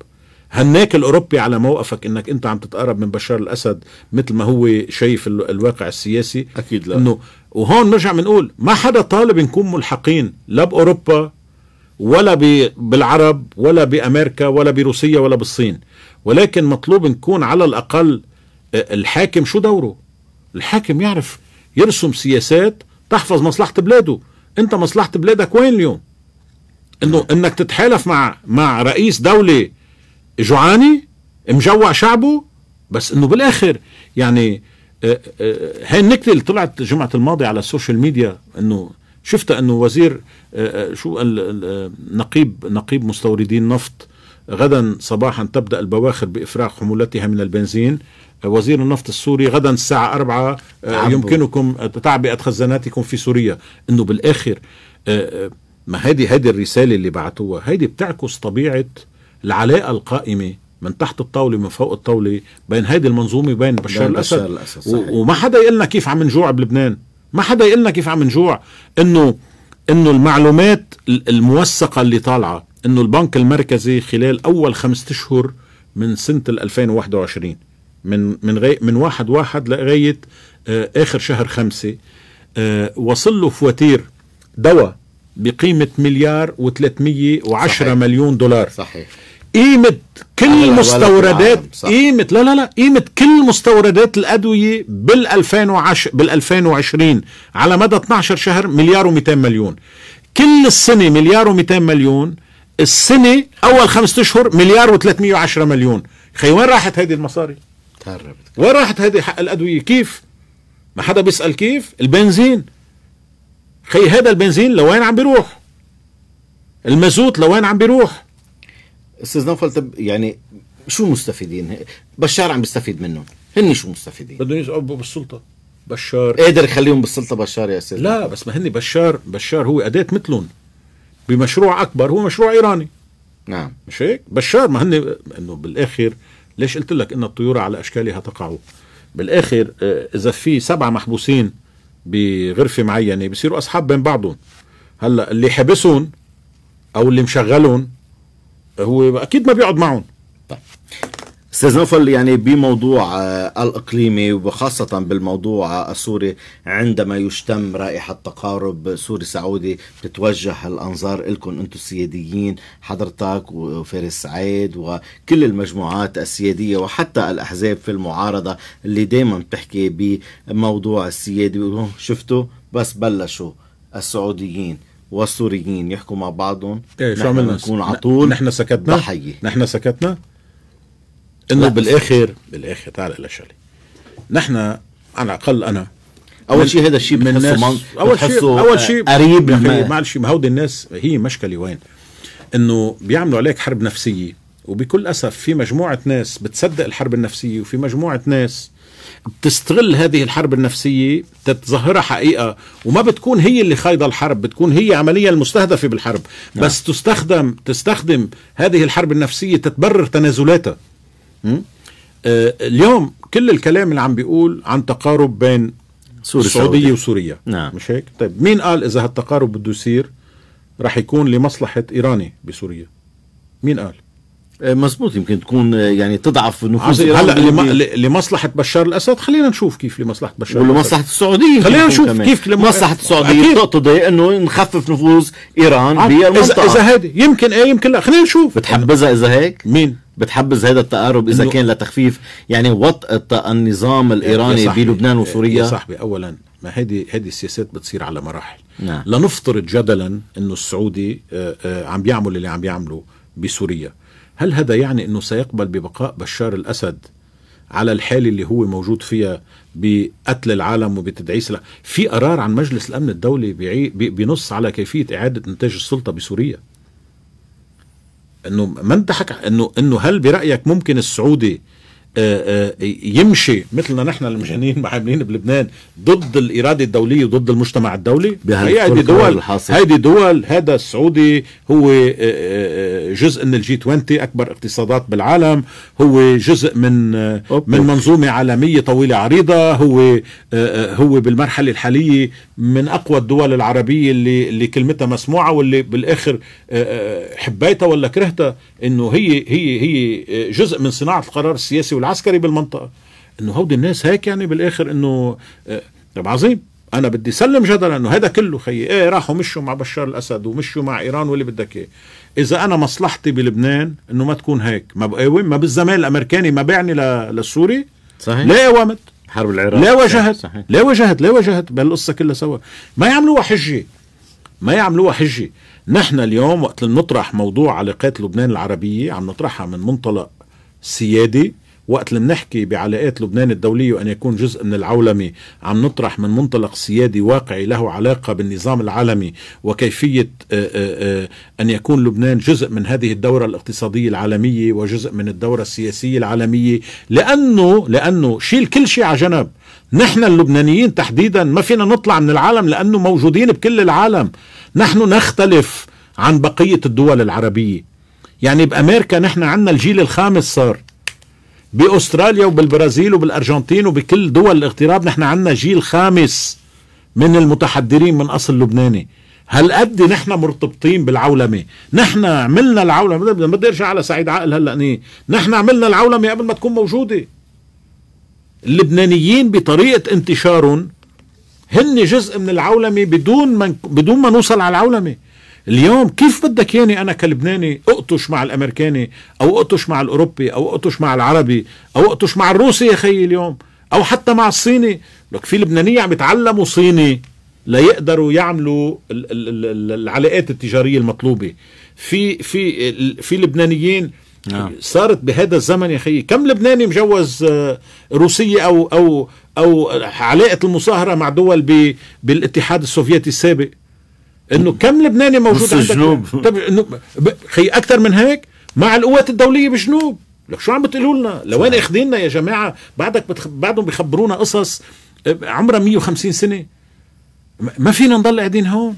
هناك الاوروبي على موقفك انك انت عم تتقرب من بشار الاسد مثل ما هو شايف الواقع السياسي اكيد لا انه وهون نرجع بنقول ما حدا طالب نكون ملحقين لا باوروبا ولا بالعرب ولا بامريكا ولا بروسيا ولا بالصين ولكن مطلوب نكون على الاقل آه، الحاكم شو دوره الحاكم يعرف يرسم سياسات تحفظ مصلحه بلاده انت مصلحه بلادك وين اليوم انه انك تتحالف مع مع رئيس دوله جوعاني مجوع شعبه بس انه بالاخر يعني آه، آه، هاي النكته اللي طلعت جمعة الماضي على السوشيال ميديا انه شفت انه وزير آه، شو قال نقيب نقيب مستوردين نفط غدا صباحا تبدأ البواخر بإفراغ حمولتها من البنزين آه، وزير النفط السوري غدا الساعة أربعة آه، يمكنكم تعبئة خزاناتكم في سوريا أنه بالآخر آه، ما هذه هذه الرسالة اللي بعتوها هذه بتعكس طبيعة العلاقة القائمة من تحت الطاولة من فوق الطاولة بين هذه المنظومة وبين بشار الأسد, الأسد صحيح. وما حدا يقلنا كيف عم نجوع بلبنان ما حدا يقلنا كيف عم نجوع أنه انه المعلومات الموثقه اللي طالعه انه البنك المركزي خلال اول خمسة اشهر من سنه 2021 من من غي من واحد واحد لغايه آه، اخر شهر خمسة آه وصل له فواتير دواء بقيمه مليار و310 مليون دولار صحيح قيمة كل مستوردات قيمة لا لا لا قيمة كل مستوردات الأدوية بال 2010 بال 2020 على مدى 12 شهر مليار و200 مليون كل السنة مليار و200 مليون السنه اول خمسة اشهر مليار و310 مليون خي وين راحت هذه المصاري تهربت وين راحت هذه حق الادويه كيف ما حدا بيسال كيف البنزين خي هذا البنزين لوين عم بيروح المازوت لوين عم بيروح استاذ نوفل طب يعني شو مستفيدين بشار عم بيستفيد منهم هن شو مستفيدين بدهم يزعبوا بالسلطه بشار قادر يخليهم بالسلطه بشار يا استاذ لا بس ما هن بشار بشار هو اداه مثلهم بمشروع اكبر هو مشروع ايراني نعم مش هيك بشار ما هن انه بالاخر ليش قلت لك ان الطيور على اشكالها تقع بالاخر آه، اذا في سبعه محبوسين بغرفه معينه بصيروا اصحاب بين بعضهم هلا اللي حبسهم او اللي مشغلهم هو اكيد ما بيقعد معهم استاذ نوفل يعني بموضوع آه، الاقليمي وخاصه بالموضوع آه، السوري عندما يشتم رائحه تقارب سوري سعودي بتتوجه الانظار لكم انتم السياديين حضرتك وفارس سعيد وكل المجموعات السياديه وحتى الاحزاب في المعارضه اللي دائما بتحكي بموضوع السيادي شفتوا بس بلشوا السعوديين والسوريين يحكوا مع بعضهم ايه شو عملنا نكون على طول نحن سكتنا ضحيه نحن سكتنا انه بالاخر بالاخر تعال الى شغله نحن على الاقل انا اول شيء هذا الشيء من الناس اول شيء اول شيء قريب معلش ما هودي الناس هي مشكله وين انه بيعملوا عليك حرب نفسيه وبكل اسف في مجموعه ناس بتصدق الحرب النفسيه وفي مجموعه ناس بتستغل هذه الحرب النفسيه تتظاهرها حقيقه وما بتكون هي اللي خايضه الحرب بتكون هي عمليا المستهدفه بالحرب نعم. بس تستخدم تستخدم هذه الحرب النفسيه تتبرر تنازلاتها آه، اليوم كل الكلام اللي عم بيقول عن تقارب بين سوريا السعودية سعودي. وسوريا نعم. مش هيك طيب مين قال إذا هالتقارب بده يصير رح يكون لمصلحة إيراني بسوريا مين قال آه، مزبوط يمكن تكون آه، يعني تضعف نفوذ ايران هلا لمصلحه بشار الاسد خلينا نشوف كيف لمصلحه بشار ولمصلحه السعوديه خلينا نشوف كمان. كيف مصلحه السعوديه تقتضي انه نخفف نفوذ ايران بالمنطقه اذا هذه يمكن ايه يمكن لا خلينا نشوف بتحبذها اذا هيك مين بتحبز هذا التقارب اذا كان لتخفيف يعني وطئه النظام الايراني بلبنان وسوريا يا صاحبي اولا ما هذه هذه السياسات بتصير على مراحل نعم. لنفترض جدلا انه السعودي آه، آه، عم بيعمل اللي عم بيعمله بسوريا هل هذا يعني انه سيقبل ببقاء بشار الاسد على الحاله اللي هو موجود فيها بقتل العالم وبتدعيس في قرار عن مجلس الامن الدولي بنص على كيفيه اعاده انتاج السلطه بسوريا انه ما انت حكى انه انه هل برايك ممكن السعودي آه، آه، يمشي مثلنا نحن المجانين عاملين بلبنان ضد الإرادة الدولية وضد المجتمع الدولي هيدي دول هيدي دول هذا السعودي هو آه، جزء من الجي 20 أكبر اقتصادات بالعالم هو جزء من أوكي. من منظومة عالمية طويلة عريضة هو هو بالمرحلة الحالية من أقوى الدول العربية اللي اللي كلمتها مسموعة واللي بالآخر حبيتها ولا كرهتها إنه هي هي هي جزء من صناعة القرار السياسي والعسكري بالمنطقه انه هودي الناس هيك يعني بالاخر انه آه، طب عظيم انا بدي سلم جدلا انه هذا كله خيي ايه راحوا مشوا مع بشار الاسد ومشوا مع ايران واللي بدك اياه اذا انا مصلحتي بلبنان انه ما تكون هيك ما بقاوم إيه، ما بالزمان الامريكاني ما بيعني للسوري صحيح لا قاومت حرب العراق لا واجهت لا واجهت لا واجهت بهالقصه كلها سوا ما يعملوها حجه ما يعملوها حجه نحن اليوم وقت نطرح موضوع علاقات لبنان العربيه عم نطرحها من منطلق سيادي وقت اللي بنحكي بعلاقات لبنان الدولية وأن يكون جزء من العولمة عم نطرح من منطلق سيادي واقعي له علاقة بالنظام العالمي وكيفية آه، آه، آه، أن يكون لبنان جزء من هذه الدورة الاقتصادية العالمية وجزء من الدورة السياسية العالمية لأنه لأنه شيل كل شيء على جنب نحن اللبنانيين تحديدا ما فينا نطلع من العالم لأنه موجودين بكل العالم نحن نختلف عن بقية الدول العربية يعني بأمريكا نحن عندنا الجيل الخامس صار باستراليا وبالبرازيل وبالارجنتين وبكل دول الاغتراب نحن عندنا جيل خامس من المتحدرين من اصل لبناني هل قد نحن مرتبطين بالعولمه نحن عملنا العولمه بدي ارجع على سعيد عاقل هلا نحن عملنا العولمه قبل ما تكون موجوده اللبنانيين بطريقه انتشارهم هن جزء من العولمه بدون ما بدون ما نوصل على العولمه اليوم كيف بدك ياني انا كلبناني اقطش مع الامريكاني او اقطش مع الاوروبي او اقطش مع العربي او اقطش مع الروسي يا خيي اليوم او حتى مع الصيني لك في لبنانيه عم يتعلموا صيني ليقدروا يعملوا العلاقات التجاريه المطلوبه في في في لبنانيين نعم. صارت بهذا الزمن يا خيي كم لبناني مجوز آه، روسيه او او او علاقه المصاهره مع دول بالاتحاد السوفيتي السابق انه كم لبناني موجود عندك الجنوب طب انه خي اكثر من هيك مع القوات الدوليه بجنوب لك شو عم بتقولوا لنا لوين اخذيننا يا جماعه بعدك بتخ... بعدهم بخبرونا قصص عمرها 150 سنه ما فينا نضل قاعدين هون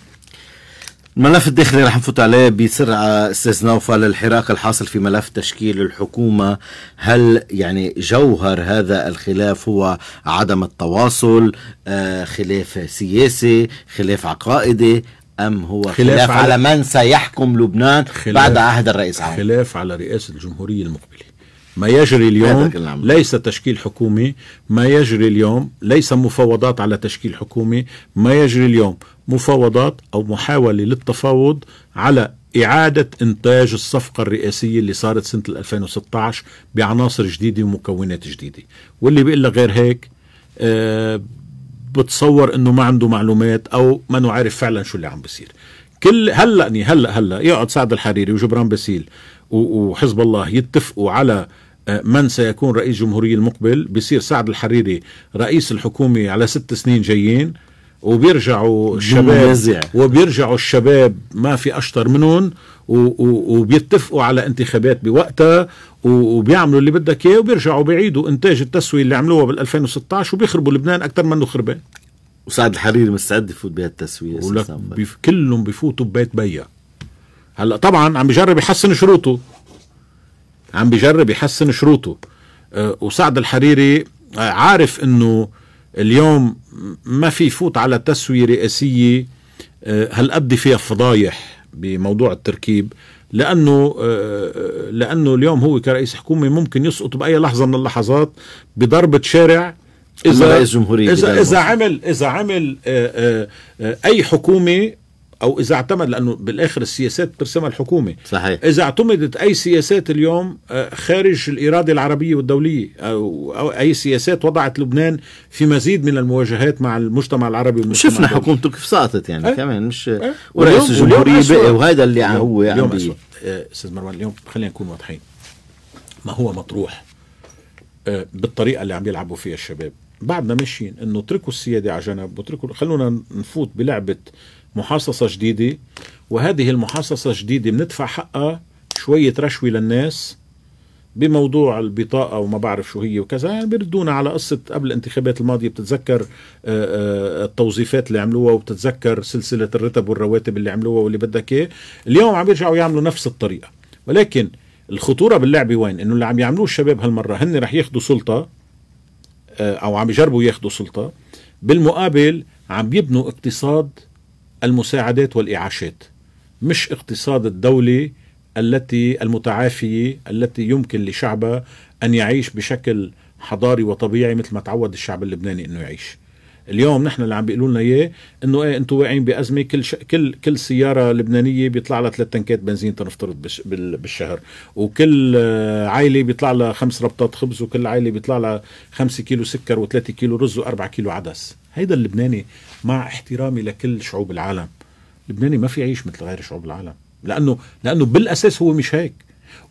الملف الداخلي رح نفوت عليه بسرعة استاذ نوفل الحراك الحاصل في ملف تشكيل الحكومة هل يعني جوهر هذا الخلاف هو عدم التواصل آه خلاف سياسي خلاف عقائدي أم هو خلاف, خلاف على, على من سيحكم لبنان بعد عهد الرئيس عام خلاف على رئاسة الجمهورية المقبلة ما يجري اليوم ليس تشكيل حكومي ما يجري اليوم ليس مفاوضات على تشكيل حكومي ما يجري اليوم مفاوضات أو محاولة للتفاوض على إعادة إنتاج الصفقة الرئاسية اللي صارت سنة 2016 بعناصر جديدة ومكونات جديدة واللي بيقول لك غير هيك آه بتصور انه ما عنده معلومات او ما عارف فعلا شو اللي عم بيصير كل هلا هلا هلا يقعد سعد الحريري وجبران باسيل وحزب الله يتفقوا على آه، من سيكون رئيس جمهورية المقبل بصير سعد الحريري رئيس الحكومة على ست سنين جايين وبيرجعوا الشباب وبيرجعوا الشباب ما في أشطر منهم وبيتفقوا على انتخابات بوقتها وبيعملوا اللي بدك اياه وبيرجعوا بيعيدوا انتاج التسويه اللي عملوها بال 2016 وبيخربوا لبنان اكثر منه خربان وسعد الحريري مستعد يفوت بهالتسويه ولك بيف... كلهم بيفوتوا ببيت بيا هلا طبعا عم بجرب يحسن شروطه عم بجرب يحسن شروطه أه وسعد الحريري آه، عارف انه اليوم ما في يفوت على تسويه رئاسيه أه، هالقد فيها فضايح بموضوع التركيب لانه آه، آه، لانه اليوم هو كرئيس حكومه ممكن يسقط باي لحظه من اللحظات بضربه شارع اذا إذا, اذا عمل اذا عمل آه، اي حكومه او اذا اعتمد لانه بالاخر السياسات بترسمها الحكومه صحيح اذا اعتمدت اي سياسات اليوم آه، خارج الاراده العربيه والدوليه او اي سياسات وضعت لبنان في مزيد من المواجهات مع المجتمع العربي والمجتمع شفنا حكومته كيف سقطت يعني أه؟ كمان مش أه؟ ورئيس الجمهوريه بقي وهذا اللي اليوم هو يعني اليوم إيه، استاذ مروان اليوم خلينا نكون واضحين ما هو مطروح أه بالطريقه اللي عم يلعبوا فيها الشباب بعدنا ماشيين انه اتركوا السياده على جنب واتركوا خلونا نفوت بلعبه محاصصة جديدة وهذه المحاصصة الجديدة بندفع حقها شوية رشوة للناس بموضوع البطاقة وما بعرف شو هي وكذا يعني بيردونا على قصة قبل الانتخابات الماضية بتتذكر آه، آه، التوظيفات اللي عملوها وبتتذكر سلسلة الرتب والرواتب اللي عملوها واللي بدك ايه اليوم عم يرجعوا يعملوا نفس الطريقة ولكن الخطورة باللعبة وين انه اللي عم يعملوه الشباب هالمرة هن رح ياخذوا سلطة آه، او عم يجربوا ياخذوا سلطة بالمقابل عم يبنوا اقتصاد المساعدات والإعاشات مش اقتصاد الدولة التي المتعافية التي يمكن لشعبها أن يعيش بشكل حضاري وطبيعي مثل ما تعود الشعب اللبناني أنه يعيش اليوم نحن اللي عم بيقولوا لنا اياه انه ايه انتم واقعين بازمه كل ش... كل كل سياره لبنانيه بيطلع لها ثلاث تنكات بنزين تنفترض بش... بال... بالشهر وكل آه، عائله بيطلع لها خمس ربطات خبز وكل عائله بيطلع لها خمسة كيلو سكر و3 كيلو رز و4 كيلو عدس هيدا اللبناني مع احترامي لكل شعوب العالم لبناني ما في يعيش مثل غير شعوب العالم لانه لانه بالاساس هو مش هيك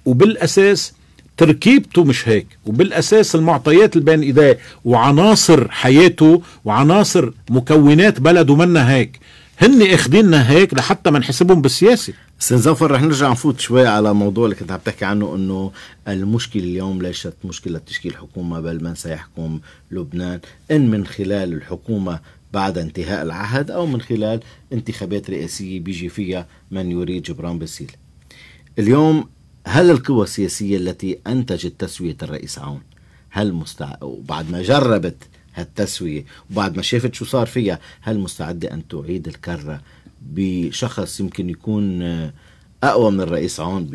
وبالاساس تركيبته مش هيك وبالاساس المعطيات اللي بين ايديه وعناصر حياته وعناصر مكونات بلده منا هيك هن اخذيننا هيك لحتى ما نحسبهم بالسياسه استاذ زوفر رح نرجع نفوت شوي على موضوع اللي كنت عم تحكي عنه انه المشكله اليوم ليست مشكله تشكيل حكومه بل من سيحكم لبنان ان من خلال الحكومه بعد انتهاء العهد أو من خلال انتخابات رئاسية بيجي فيها من يريد جبران باسيل اليوم هل القوى السياسية التي أنتجت تسوية الرئيس عون هل مستع... وبعد ما جربت هالتسوية وبعد ما شافت شو صار فيها هل مستعدة أن تعيد الكرة بشخص يمكن يكون اقوى من الرئيس عون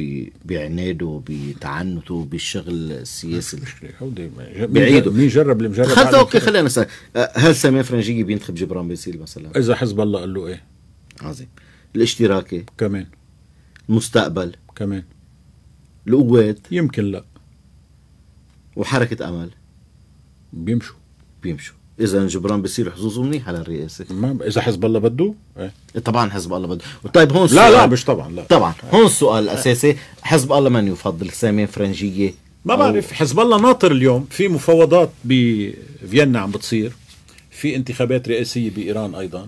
بعناده بتعنته بالشغل السياسي بعيده مين جرب اللي مجرب خلص اوكي خلينا نسال أه، هل سامي فرنجيه بينتخب جبران بيسيل مثلا اذا حزب الله قال له ايه عظيم الاشتراكي كمان المستقبل كمان القوات يمكن لا وحركه امل بيمشوا بيمشوا اذا جبران بصير حظوظه منيح على الرئاسه ما اذا حزب الله بده إيه. ايه طبعا حزب الله بده طيب هون لا لا مش طبعا لا طبعا هون السؤال الاساسي حزب الله من يفضل سامي فرنجيه ما بعرف حزب الله ناطر اليوم في مفاوضات بفيينا عم بتصير في انتخابات رئاسيه بايران ايضا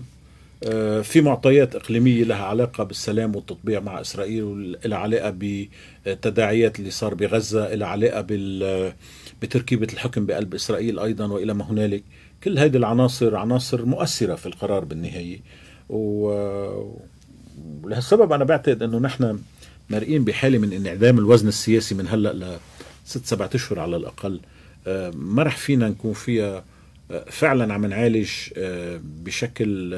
آه، في معطيات إقليمية لها علاقة بالسلام والتطبيع مع إسرائيل ولها علاقة بالتداعيات اللي صار بغزة إلى علاقة بال بتركيبة الحكم بقلب إسرائيل أيضا وإلى ما هنالك كل هيدي العناصر عناصر مؤثره في القرار بالنهايه ولهالسبب انا بعتقد انه نحن مرئين بحاله من انعدام الوزن السياسي من هلا ل ست سبعة اشهر على الاقل آه، ما رح فينا نكون فيها آه، فعلا عم نعالج آه، بشكل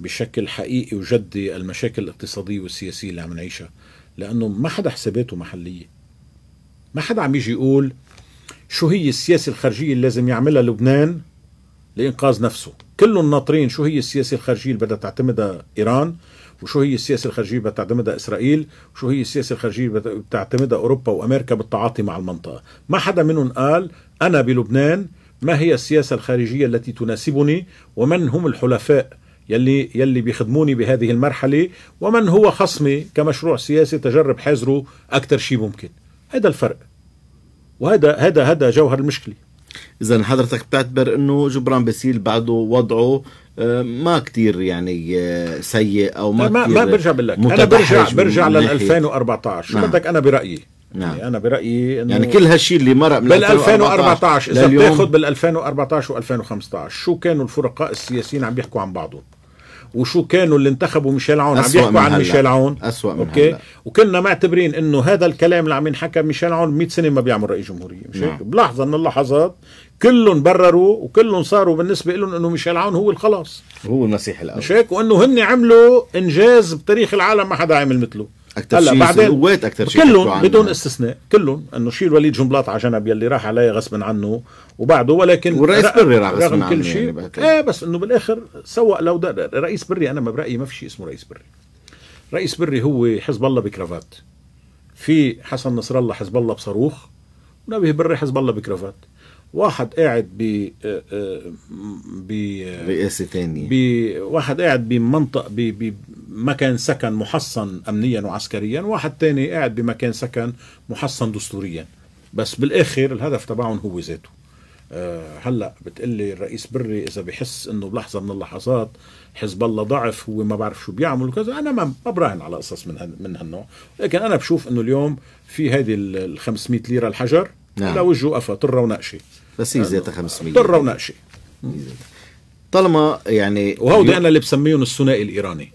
بشكل حقيقي وجدي المشاكل الاقتصاديه والسياسيه اللي عم نعيشها لانه ما حدا حساباته محليه ما حدا عم يجي يقول شو هي السياسه الخارجيه اللي لازم يعملها لبنان لإنقاذ نفسه كلهم ناطرين شو هي السياسة الخارجية اللي بدها تعتمدها إيران وشو هي السياسة الخارجية اللي تعتمدها إسرائيل وشو هي السياسة الخارجية اللي بتعتمدها أوروبا وأمريكا بالتعاطي مع المنطقة ما حدا منهم قال أنا بلبنان ما هي السياسة الخارجية التي تناسبني ومن هم الحلفاء يلي يلي بيخدموني بهذه المرحلة ومن هو خصمي كمشروع سياسي تجرب حازره أكثر شيء ممكن هذا الفرق وهذا هذا هذا جوهر المشكله اذا حضرتك بتعتبر انه جبران باسيل بعده وضعه آه، ما كتير يعني آه، سيء او ما ما, ما برجع بقول لك انا برجع برجع لل 2014 شو بدك انا برايي نعم. يعني انا برايي انه يعني كل هالشيء اللي مرق من بال 2014 اذا بتاخذ بال 2014 و2015 شو كانوا الفرقاء السياسيين عم بيحكوا عن بعضهم وشو كانوا اللي انتخبوا ميشيل عون عم يحكوا عن ميشيل عون أسوأ من اوكي وكنا معتبرين انه هذا الكلام اللي عم ينحكى ميشيل عون 100 سنه ما بيعمل رئيس جمهوريه مش هيك نعم. بلحظه من اللحظات كلهم برروا وكلهم صاروا بالنسبه لهم انه ميشيل عون هو الخلاص هو المسيح الاول مش هيك وانه هن عملوا انجاز بتاريخ العالم ما حدا عمل مثله اكثر شيء بعدين اكثر شيء كلهم بدون استثناء كلهم انه شيل وليد جنبلاط على جنب يلي راح عليه غصبا عنه وبعده ولكن والرئيس بري رغم كل يعني شيء يعني ايه بس انه بالاخر سوى لو ده رئيس بري انا ما برايي ما في شيء اسمه رئيس بري رئيس بري هو حزب الله بكرافات في حسن نصر الله حزب الله بصاروخ ونبيه بري حزب الله بكرافات واحد قاعد ب آه، آه، ب رئاسه ثانيه ب واحد قاعد بمنطق بمكان سكن محصن امنيا وعسكريا واحد ثاني قاعد بمكان سكن محصن دستوريا بس بالاخر الهدف تبعهم هو ذاته آه، هلا بتقلي الرئيس بري اذا بحس انه بلحظه من اللحظات حزب الله ضعف هو ما بعرف شو بيعمل وكذا انا ما براهن على قصص من من هالنوع لكن انا بشوف انه اليوم في هذه ال 500 ليره الحجر نعم. وجهه قفا طره ونقشه بس هي زيتها 500 طره ونقشه طالما يعني وهودي انا اللي بسميهم الثنائي الايراني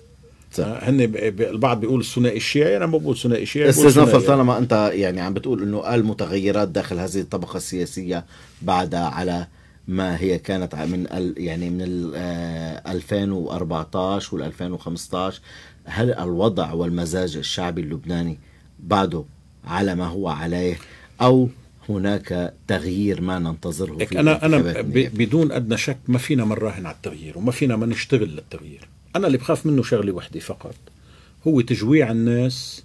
آه، هن البعض بيقول الثنائي الشيعي انا ما بقول ثنائي الشيعي استاذ نفل يعني. طالما انت يعني عم بتقول انه المتغيرات داخل هذه الطبقه السياسيه بعد على ما هي كانت من يعني من 2014 وال 2015 هل الوضع والمزاج الشعبي اللبناني بعده على ما هو عليه او هناك تغيير ما ننتظره في انا انا بدون ادنى شك ما فينا ما نراهن على التغيير وما فينا ما نشتغل للتغيير أنا اللي بخاف منه شغلة وحدة فقط هو تجويع الناس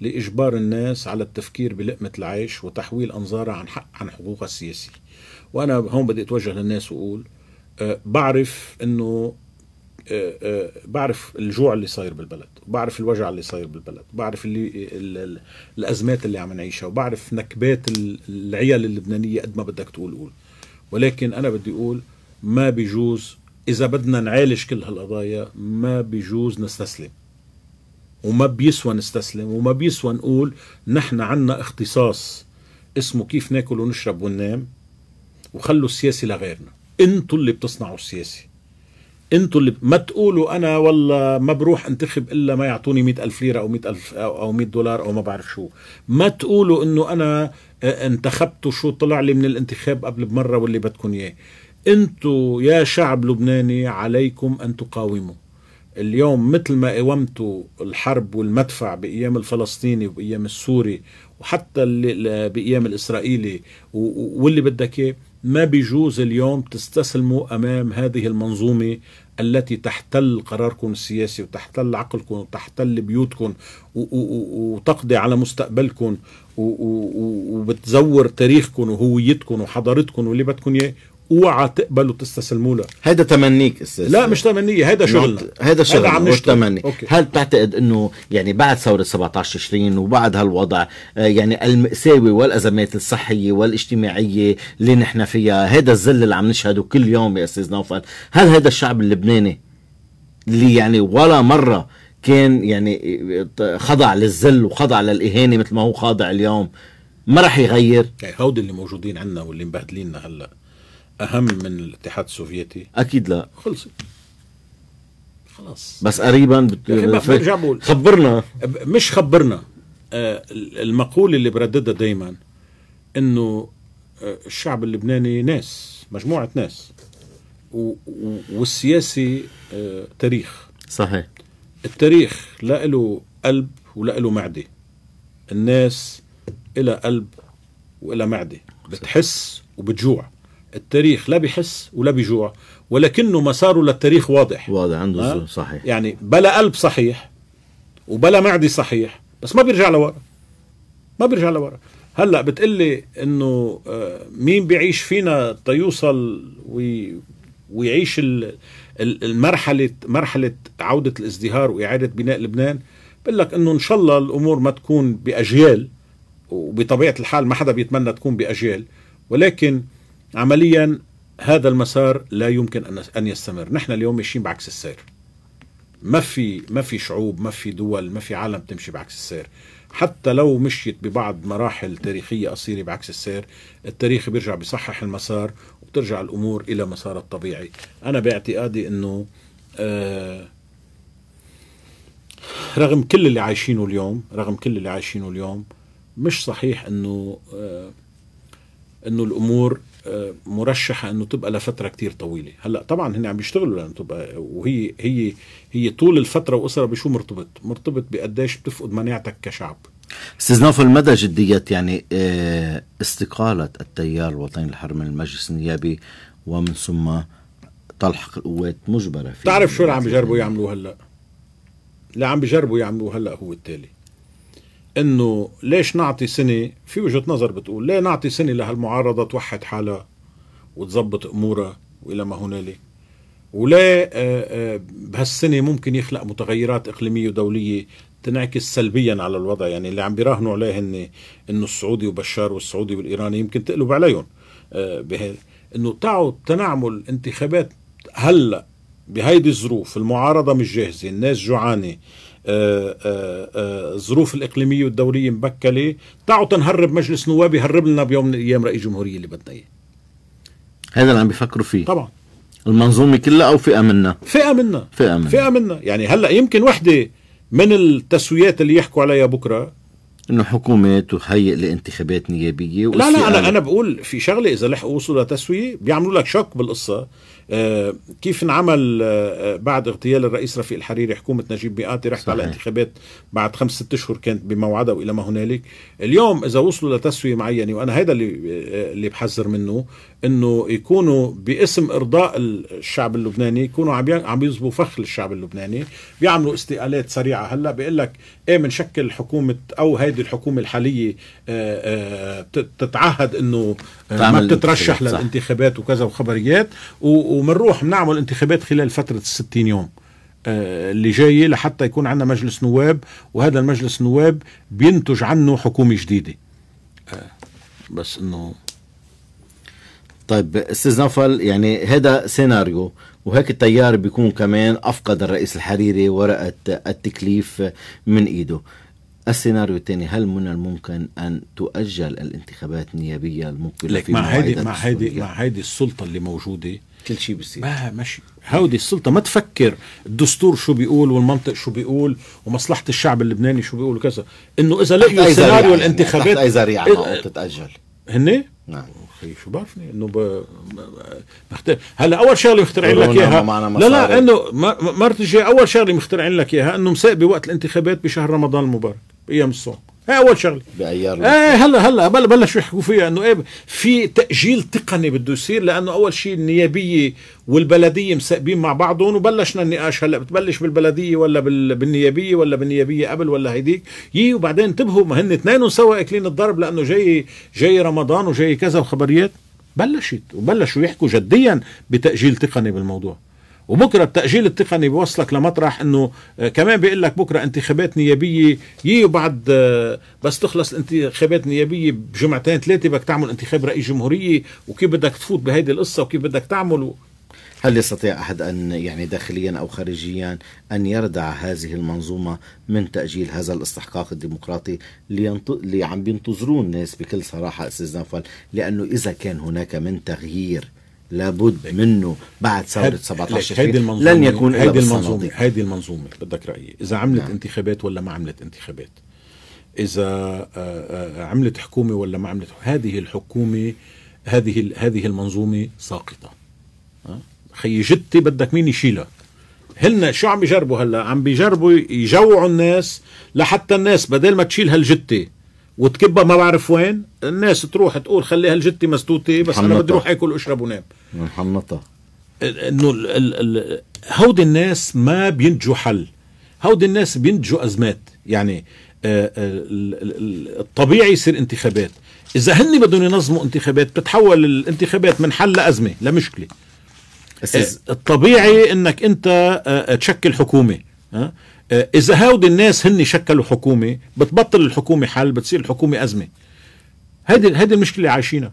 لإجبار الناس على التفكير بلقمة العيش وتحويل أنظارها عن حق عن حقوقها السياسية وأنا هون بدي أتوجه للناس وأقول أه بعرف أنه أه أه بعرف الجوع اللي صاير بالبلد وبعرف الوجع اللي صاير بالبلد بعرف اللي الـ الـ الأزمات اللي عم نعيشها وبعرف نكبات العيال اللبنانية قد ما بدك تقول قول ولكن أنا بدي أقول ما بيجوز اذا بدنا نعالج كل هالقضايا ما بيجوز نستسلم وما بيسوى نستسلم وما بيسوى نقول نحن عنا اختصاص اسمه كيف ناكل ونشرب وننام وخلوا السياسي لغيرنا انتوا اللي بتصنعوا السياسي انتوا اللي ما تقولوا انا والله ما بروح انتخب الا ما يعطوني مئة ألف ليرة او مئة ألف او مئة دولار او ما بعرف شو ما تقولوا انه انا آه، انتخبت وشو طلع لي من الانتخاب قبل بمرة واللي بدكم اياه انتو يا شعب لبناني عليكم ان تقاوموا اليوم مثل ما قاومتوا الحرب والمدفع بايام الفلسطيني وبايام السوري وحتى اللي بايام الاسرائيلي واللي بدك اياه ما بيجوز اليوم تستسلموا امام هذه المنظومه التي تحتل قراركم السياسي وتحتل عقلكم وتحتل بيوتكم وتقضي على مستقبلكم وبتزور تاريخكم وهويتكم وحضارتكم واللي بدكم اياه اوعى تقبلوا تستسلموا له هيدا تمنيك استاذ لا مش تمنيه هيدا شغلنا هيدا شغل هذا عم تمني هل بتعتقد انه يعني بعد ثوره 17 تشرين وبعد هالوضع آه، يعني المأساوي والازمات الصحيه والاجتماعيه اللي نحن فيها هيدا الذل اللي عم نشهده كل يوم يا استاذ نوفل هل هيدا الشعب اللبناني اللي يعني ولا مره كان يعني خضع للذل وخضع للاهانه مثل ما هو خاضع اليوم ما راح يغير يعني هودي اللي موجودين عندنا واللي مبهدليننا هلا اهم من الاتحاد السوفيتي اكيد لا خلصت خلاص بس قريبا بت... خبرنا مش خبرنا آه، المقوله اللي برددها دائما انه آه، الشعب اللبناني ناس مجموعه ناس و... والسياسي آه، تاريخ صحيح التاريخ لا له قلب ولا له معده الناس إلى قلب وإلى معده بتحس وبتجوع التاريخ لا بحس ولا بيجوع ولكنه مساره للتاريخ واضح واضح عنده أه؟ صحيح يعني بلا قلب صحيح وبلا معدي صحيح بس ما بيرجع لورا ما بيرجع لورا هلا بتقلي انه آه، مين بيعيش فينا تيوصل وي ويعيش المرحله مرحله عوده الازدهار واعاده بناء لبنان بقول لك انه ان شاء الله الامور ما تكون باجيال وبطبيعه الحال ما حدا بيتمنى تكون باجيال ولكن عمليا هذا المسار لا يمكن ان ان يستمر، نحن اليوم ماشيين بعكس السير. ما في ما في شعوب، ما في دول، ما في عالم تمشي بعكس السير. حتى لو مشيت ببعض مراحل تاريخيه قصيره بعكس السير، التاريخ بيرجع بيصحح المسار وبترجع الامور الى مسارها الطبيعي. انا باعتقادي انه آه رغم كل اللي عايشينه اليوم، رغم كل اللي عايشينه اليوم مش صحيح انه آه انه الامور آه، مرشحه انه تبقى لفتره كتير طويله هلا طبعا هن عم يشتغلوا لانه تبقى وهي هي هي طول الفتره واسره بشو مرتبط مرتبط بقديش بتفقد مناعتك كشعب استاذ نوفل مدى جديه يعني آه، استقاله التيار الوطني الحر من المجلس النيابي ومن ثم تلحق القوات مجبره في تعرف شو اللي عم بيجربوا يعملوا هلا اللي عم بيجربوا يعملوه هلا هو التالي انه ليش نعطي سنه في وجهه نظر بتقول ليه نعطي سنه لهالمعارضه توحد حالها وتظبط امورها والى ما هنالك وليه آه، آه، بهالسنه ممكن يخلق متغيرات اقليميه ودوليه تنعكس سلبيا على الوضع يعني اللي عم بيراهنوا عليه هن انه السعودي وبشار والسعودي والايراني يمكن تقلب عليهم آه، به انه تعوا تنعمل انتخابات هلا بهيدي الظروف المعارضه مش جاهزه الناس جوعانه الظروف آه، آه، آه، الاقليميه والدوليه مبكله تعوا تنهرب مجلس نواب يهرب لنا بيوم من الايام رئيس جمهوريه اللي بدنا اياه هذا اللي عم بيفكروا فيه طبعا المنظومه كلها او فئه منها فئه منها فئه منها فئه منها يعني هلا يمكن وحده من التسويات اللي يحكوا عليها بكره انه حكومه تهيئ لانتخابات نيابيه لا لا انا انا بقول في شغله اذا لحقوا وصلوا لتسويه بيعملوا لك شك بالقصه آه كيف انعمل آه بعد اغتيال الرئيس رفيق الحريري حكومه نجيب ميقاتي رحت صحيح. على انتخابات بعد خمس ست اشهر كانت بموعدها والى ما هنالك اليوم اذا وصلوا لتسويه معينه وانا هذا اللي آه، اللي بحذر منه انه يكونوا باسم ارضاء الشعب اللبناني يكونوا عم عم يصبوا فخ للشعب اللبناني بيعملوا استقالات سريعه هلا بيقول لك ايه بنشكل حكومه او هيدي الحكومه الحاليه آه، آه، بتتعهد انه آه، ما بتترشح للانتخابات وكذا وخبريات وبنروح بنعمل انتخابات خلال فتره ال 60 يوم اللي جايه لحتى يكون عندنا مجلس نواب وهذا المجلس نواب بينتج عنه حكومه جديده بس انه طيب استاذ نفل يعني هذا سيناريو وهيك التيار بيكون كمان أفقد الرئيس الحريري ورقة التكليف من إيده السيناريو الثاني هل من الممكن ان تؤجل الانتخابات النيابيه المقبله لك مع هيدي مع هيدي مع هيدي السلطه اللي موجوده كل شيء بصير ما ماشي هودي السلطه ما تفكر الدستور شو بيقول والمنطق شو بيقول ومصلحه الشعب اللبناني شو بيقول وكذا انه اذا لقيوا سيناريو يعني، الانتخابات تحت اي ذريعه تتاجل هن نعم اخي شو بعرفني انه ب... مخت... هلا اول شغله مخترعين لك اياها لا لا انه مرتجي اول شغله مخترعين لك اياها انه مساء بوقت الانتخابات بشهر رمضان المبارك بايام الصوم ايه اول شغله بأيار ايه هلا هلا بل بلشوا يحكوا فيها انه ايه في تاجيل تقني بده يصير لانه اول شيء النيابيه والبلديه مساقبين مع بعضهم وبلشنا النقاش هلا بتبلش بالبلديه ولا بالنيابيه ولا بالنيابيه قبل ولا هيديك يي وبعدين انتبهوا ما هن اثنين سوا اكلين الضرب لانه جاي جاي رمضان وجاي كذا وخبريات بلشت وبلشوا يحكوا جديا بتاجيل تقني بالموضوع وبكره التاجيل التقني بيوصلك لمطرح انه آه، كمان بيقول لك بكره انتخابات نيابيه يي وبعد آه، بس تخلص الانتخابات النيابيه بجمعتين ثلاثه بدك تعمل انتخاب رئيس جمهوريه وكيف بدك تفوت بهيدي القصه وكيف بدك تعمل و... هل يستطيع احد ان يعني داخليا او خارجيا ان يردع هذه المنظومه من تاجيل هذا الاستحقاق الديمقراطي اللي عم بينتظروه الناس بكل صراحه استاذ نفل لانه اذا كان هناك من تغيير لابد طيب. منه بعد ثوره 17 هيدي المنظومه لن يكون هيدي المنظومه هيدي المنظومه بدك رايي اذا عملت نعم. انتخابات ولا ما عملت انتخابات اذا آه، آه، عملت حكومه ولا ما عملت هذه الحكومه هذه هذه المنظومه ساقطه آه؟ خي جدتي بدك مين يشيلها هن شو عم بيجربوا هلا عم بيجربوا يجوعوا الناس لحتى الناس بدل ما تشيل هالجته وتكبها ما بعرف وين الناس تروح تقول خليها الجتي مستوتي بس انا بدي اروح اكل واشرب ونام محنطه انه هودي الناس ما بينتجوا حل هودي الناس بينتجوا ازمات يعني آه، آه، الطبيعي يصير انتخابات اذا هن بدهم ينظموا انتخابات بتتحول الانتخابات من حل لازمه لمشكله آه، الطبيعي انك انت تشكل حكومه آه، اذا هودي الناس هن شكلوا حكومه بتبطل الحكومه حل بتصير الحكومه ازمه هيدي هيدي المشكله اللي عايشينها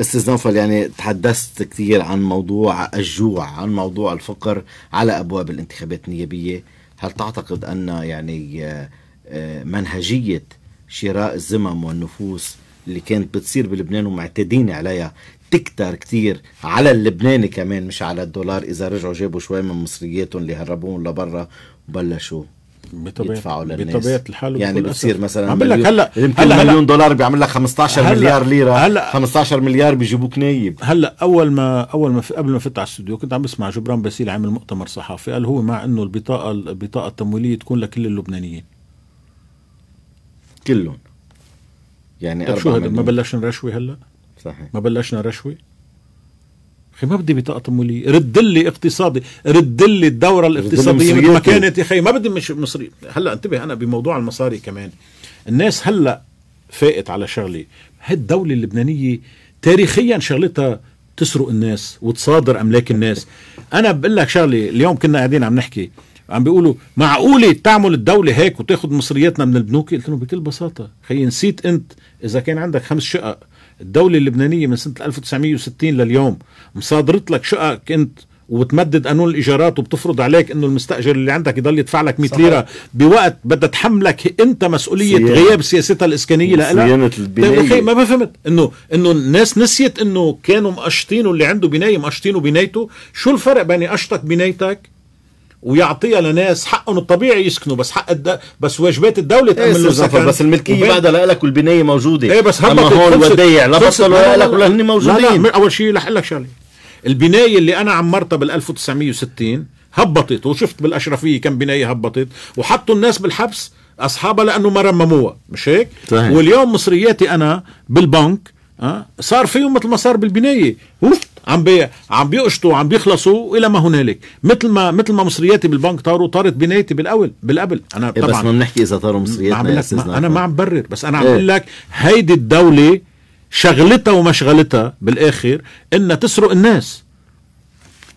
استاذ نوفل يعني تحدثت كثير عن موضوع الجوع عن موضوع الفقر على ابواب الانتخابات النيابيه هل تعتقد ان يعني آه، آه، منهجيه شراء الذمم والنفوس اللي كانت بتصير بلبنان ومعتدين عليها تكتر كتير على اللبناني كمان مش على الدولار اذا رجعوا جابوا شوي من مصرياتهم اللي هربوهم لبرا وبلشوا بطبيعة يدفعوا للناس بطبيعة الحال يعني بتصير مثلا عمل لك هلا يمكن هلا مليون هلأ دولار بيعمل لك 15 هلأ مليار ليرة هلا 15 مليار بيجيبوك نايب هلا اول ما اول ما في قبل ما فت على الاستوديو كنت عم بسمع جبران باسيل عامل مؤتمر صحفي قال هو مع انه البطاقة البطاقة التمويلية تكون لكل اللبنانيين كلهم يعني طب شو هذا ما بلشنا رشوه هلا؟ صحيح ما بلشنا رشوه؟ اخي ما بدي بطاقه تمويليه، رد لي اقتصادي، رد لي الدوره الاقتصاديه مثل ما كانت يا اخي ما بدي مش مصري، هلا انتبه انا بموضوع المصاري كمان. الناس هلا فاقت على شغله، هالدوله اللبنانيه تاريخيا شغلتها تسرق الناس وتصادر املاك الناس. انا بقول لك شغله، اليوم كنا قاعدين عم نحكي عم بيقولوا معقوله تعمل الدوله هيك وتاخذ مصرياتنا من البنوك قلت لهم بكل بساطه خي نسيت انت اذا كان عندك خمس شقق الدوله اللبنانيه من سنه 1960 لليوم مصادرت لك شقق انت وبتمدد قانون الايجارات وبتفرض عليك انه المستاجر اللي عندك يضل يدفع لك 100 ليره بوقت بدها تحملك انت مسؤوليه سيانة. غياب سياستها الاسكانيه لها صيانه البنايه ما ما فهمت انه انه الناس نسيت انه كانوا مقشطين واللي عنده بنايه مقشطينه بنايته شو الفرق بين قشطك بنايتك ويعطيها لناس حقهم الطبيعي يسكنوا بس حق الد... بس واجبات الدوله إيه، تامن له سكن بس الملكيه بعدها لك والبنايه موجوده ايه بس اما هون وديع لا بطلوا لك ولا هن موجودين لا لا اول شيء رح اقول لك شغله البنايه اللي انا عمرتها بال 1960 هبطت وشفت بالاشرفيه كم بنايه هبطت وحطوا الناس بالحبس اصحابها لانه ما رمموها مش هيك؟ طيب. واليوم مصرياتي انا بالبنك أه؟ صار فيهم مثل ما صار بالبنايه عم بي عم بيقشطوا عم بيخلصوا الى ما هنالك مثل ما مثل ما مصرياتي بالبنك طاروا طارت بنايتي بالاول بالقبل انا إيه، طبعا بس ما بنحكي اذا طاروا مصرياتنا ما انا ما عم برر بس انا عم إيه. بقول إيه؟ لك هيدي الدوله شغلتها ومشغلتها بالاخر انها تسرق الناس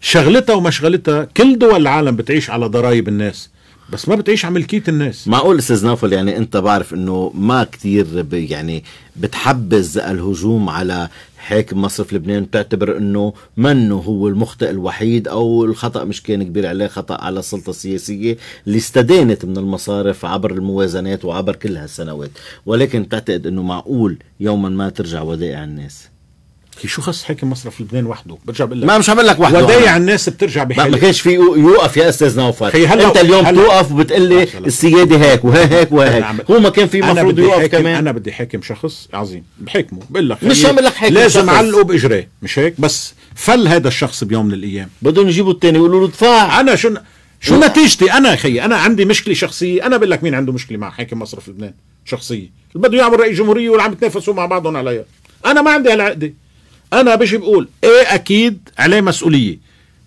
شغلتها ومشغلتها كل دول العالم بتعيش على ضرائب الناس بس ما بتعيش على ملكيه الناس معقول استاذ نافل يعني انت بعرف انه ما كثير يعني بتحبز الهجوم على حاكم مصرف لبنان بتعتبر انه منه هو المخطئ الوحيد او الخطا مش كان كبير عليه خطا على السلطه السياسيه اللي استدانت من المصارف عبر الموازنات وعبر كل هالسنوات ولكن تعتقد انه معقول يوما ما ترجع ودائع الناس شو خص حاكم مصرف لبنان وحده برجع بقول لك ما مش عم لك وحده ودايع الناس بترجع بحالها ما كانش في يوقف يا استاذ نوفل انت اليوم بتوقف وبتقول لي السياده هيك وها هيك وها هيك هو ما كان في مفروض يوقف كمان انا بدي حاكم شخص عظيم بحكمه بقول لك مش عم لك حاكم لازم علقه باجريه مش هيك بس فل هذا الشخص بيوم من الايام بدهم يجيبوا الثاني يقولوا له ادفع انا شو شو نتيجتي انا خيي انا عندي مشكله شخصيه انا بقول لك مين عنده مشكله مع حاكم مصرف لبنان شخصيه اللي بده يعمل رئيس جمهوريه واللي عم يتنافسوا مع بعضهم عليها انا ما عندي هالعقده انا بيجي بقول ايه اكيد عليه مسؤوليه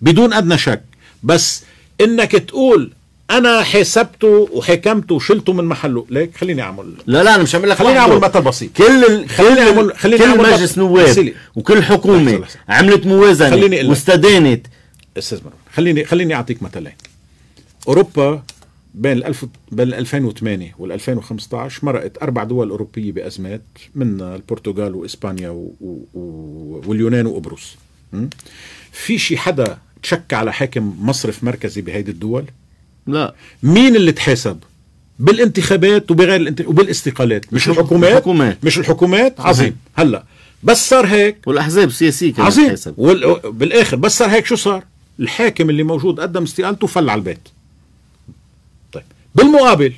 بدون ادنى شك بس انك تقول انا حسبته وحكمته وشلته من محله ليك خليني اعمل لا لا انا مش عامل لك خليني اعمل مثل بسيط كل ال... خليني اعمل خليني كل أعمل مجلس نواب وكل حكومه لحظة عملت موازنه واستدانت استاذ مروان خليني خليني اعطيك مثلين اوروبا بين ال بين 2008 وال 2015 مرقت اربع دول اوروبيه بازمات من البرتغال واسبانيا و... و... واليونان وقبرص في شي حدا تشك على حاكم مصرف مركزي بهيدي الدول؟ لا مين اللي تحاسب؟ بالانتخابات وبغير الانتخ... وبالاستقالات مش الحكومات, الحكومات مش الحكومات عظيم هلا بس صار هيك والاحزاب السياسيه كمان عظيم وال... بالاخر بس صار هيك شو صار؟ الحاكم اللي موجود قدم استقالته فل على البيت بالمقابل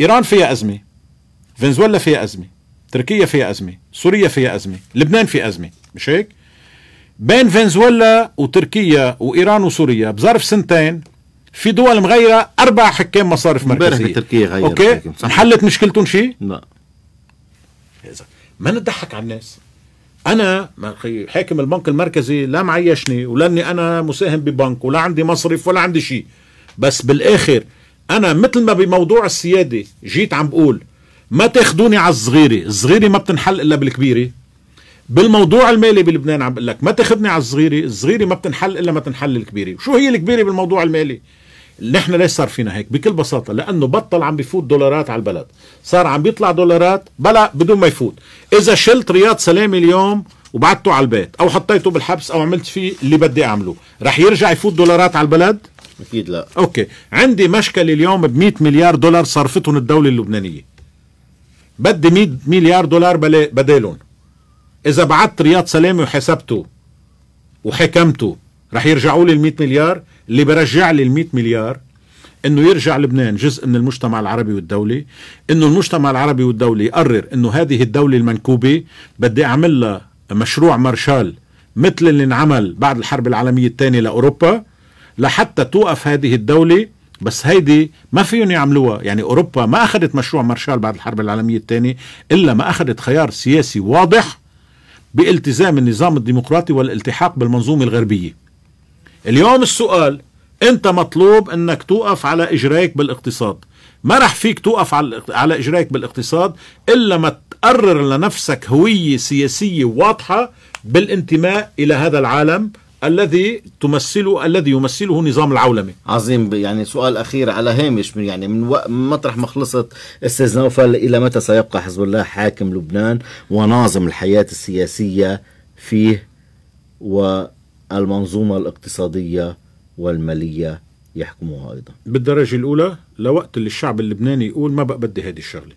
ايران فيها ازمه فنزويلا فيها ازمه تركيا فيها ازمه سوريا فيها ازمه لبنان في ازمه مش هيك بين فنزويلا وتركيا وايران وسوريا بظرف سنتين في دول مغيره اربع حكام مصارف مركزيه تركيا غيرت اوكي انحلت مشكلتهم شيء؟ لا اذا ما نضحك على الناس انا حاكم البنك المركزي لا معيشني ولا اني انا مساهم ببنك ولا عندي مصرف ولا عندي شيء بس بالاخر انا مثل ما بموضوع السياده جيت عم بقول ما تاخدوني على الصغيره الصغيره ما بتنحل الا بالكبيره بالموضوع المالي بلبنان عم بقول لك ما تاخذني على الصغيره الصغيره ما بتنحل الا ما تنحل الكبيره شو هي الكبيره بالموضوع المالي نحن ليش صار فينا هيك بكل بساطة لأنه بطل عم بفوت دولارات على البلد صار عم بيطلع دولارات بلا بدون ما يفوت إذا شلت رياض سلامي اليوم وبعته على البيت أو حطيته بالحبس أو عملت فيه اللي بدي أعمله رح يرجع يفوت دولارات على البلد اكيد لا اوكي عندي مشكله اليوم ب 100 مليار دولار صرفتهم الدوله اللبنانيه بدي 100 مليار دولار بدالهم اذا بعت رياض سلامه وحسبته وحكمته رح يرجعوا لي ال 100 مليار اللي برجع لي ال 100 مليار انه يرجع لبنان جزء من المجتمع العربي والدولي انه المجتمع العربي والدولي يقرر انه هذه الدوله المنكوبه بدي اعمل لها مشروع مارشال مثل اللي انعمل بعد الحرب العالميه الثانيه لاوروبا لحتى توقف هذه الدولة بس هيدي ما فيهم يعملوها يعني أوروبا ما أخذت مشروع مارشال بعد الحرب العالمية الثانية إلا ما أخذت خيار سياسي واضح بالتزام النظام الديمقراطي والالتحاق بالمنظومة الغربية اليوم السؤال أنت مطلوب أنك توقف على إجرائك بالاقتصاد ما رح فيك توقف على على إجرائك بالاقتصاد إلا ما تقرر لنفسك هوية سياسية واضحة بالانتماء إلى هذا العالم الذي تمثل الذي يمثله نظام العولمه عظيم يعني سؤال اخير على هامش يعني من يعني من مطرح ما خلصت استاذ نوفل الى متى سيبقى حزب الله حاكم لبنان وناظم الحياه السياسيه فيه والمنظومه الاقتصاديه والماليه يحكموها ايضا بالدرجه الاولى لوقت اللي الشعب اللبناني يقول ما بقى بدي هذه الشغله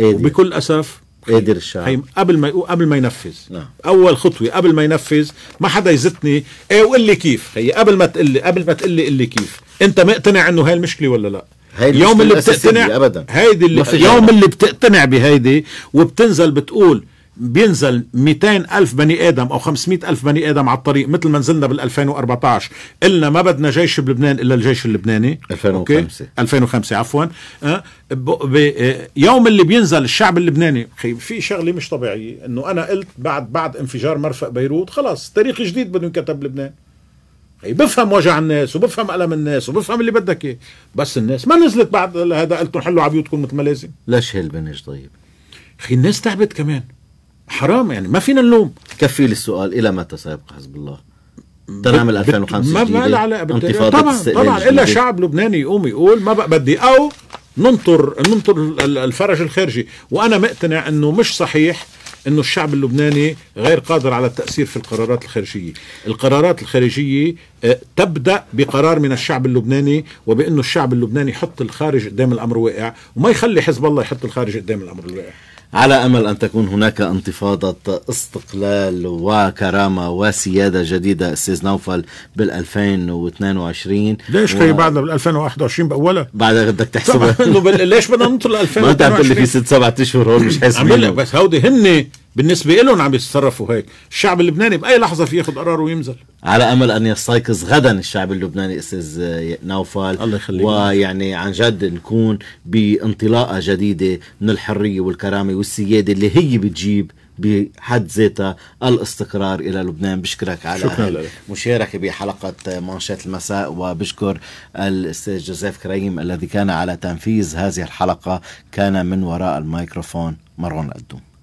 إيه وبكل اسف قادر الشعب هي قبل ما قبل ما ينفذ نعم. اول خطوه قبل ما ينفذ ما حدا يزتني ايه وقل لي كيف هي قبل ما تقول لي قبل ما تقول لي قل لي كيف انت مقتنع انه هاي المشكله ولا لا هيدي يوم اللي بتقتنع ابدا هيدي اللي يوم اللي بتقتنع بهيدي وبتنزل بتقول بينزل 200 ألف بني آدم أو 500 ألف بني آدم على الطريق مثل ما نزلنا بال 2014 قلنا ما بدنا جيش بلبنان إلا الجيش اللبناني 2005 2005 عفوا أه؟ أه، يوم اللي بينزل الشعب اللبناني في شغلة مش طبيعية أنه أنا قلت بعد بعد انفجار مرفق بيروت خلاص تاريخ جديد بده ينكتب لبنان بفهم وجع الناس وبفهم الم الناس وبفهم اللي بدك اياه بس الناس ما نزلت بعد هذا قلتوا حلوا على بيوتكم مثل ما لازم ليش هالبنج طيب اخي الناس تعبت كمان حرام يعني ما فينا نلوم كفي السؤال الى متى سيبقى حزب الله؟ تنعمل 2005 ما ما لها علاقه بالانتفاضة طبعا طبعا الا شعب لبناني يقوم يقول ما بقى بدي او ننطر ننطر الفرج الخارجي وانا مقتنع انه مش صحيح انه الشعب اللبناني غير قادر على التاثير في القرارات الخارجيه، القرارات الخارجيه آه، تبدا بقرار من الشعب اللبناني وبانه الشعب اللبناني يحط الخارج قدام الامر واقع وما يخلي حزب الله يحط الخارج قدام الامر الواقع. على امل ان تكون هناك انتفاضه استقلال وكرامه وسياده جديده استاذ نوفل بال 2022 ليش و... بعدنا بال 2021 اولا بعد بدك تحسبها ليش بدنا ننطر ل 2022 ما انت عم في ست سبعة اشهر هون مش حاسبين بس هودي هن بالنسبة لهم عم يتصرفوا هيك الشعب اللبناني بأي لحظة في ياخذ قرار وينزل على أمل أن يستيقظ غدا الشعب اللبناني أستاذ نوفال الله يخليك ويعني عن جد نكون بانطلاقة جديدة من الحرية والكرامة والسيادة اللي هي بتجيب بحد ذاتها الاستقرار الى لبنان بشكرك على شكرا مشاركه بحلقه مانشات المساء وبشكر الاستاذ جوزيف كريم الذي كان على تنفيذ هذه الحلقه كان من وراء الميكروفون مروان الدوم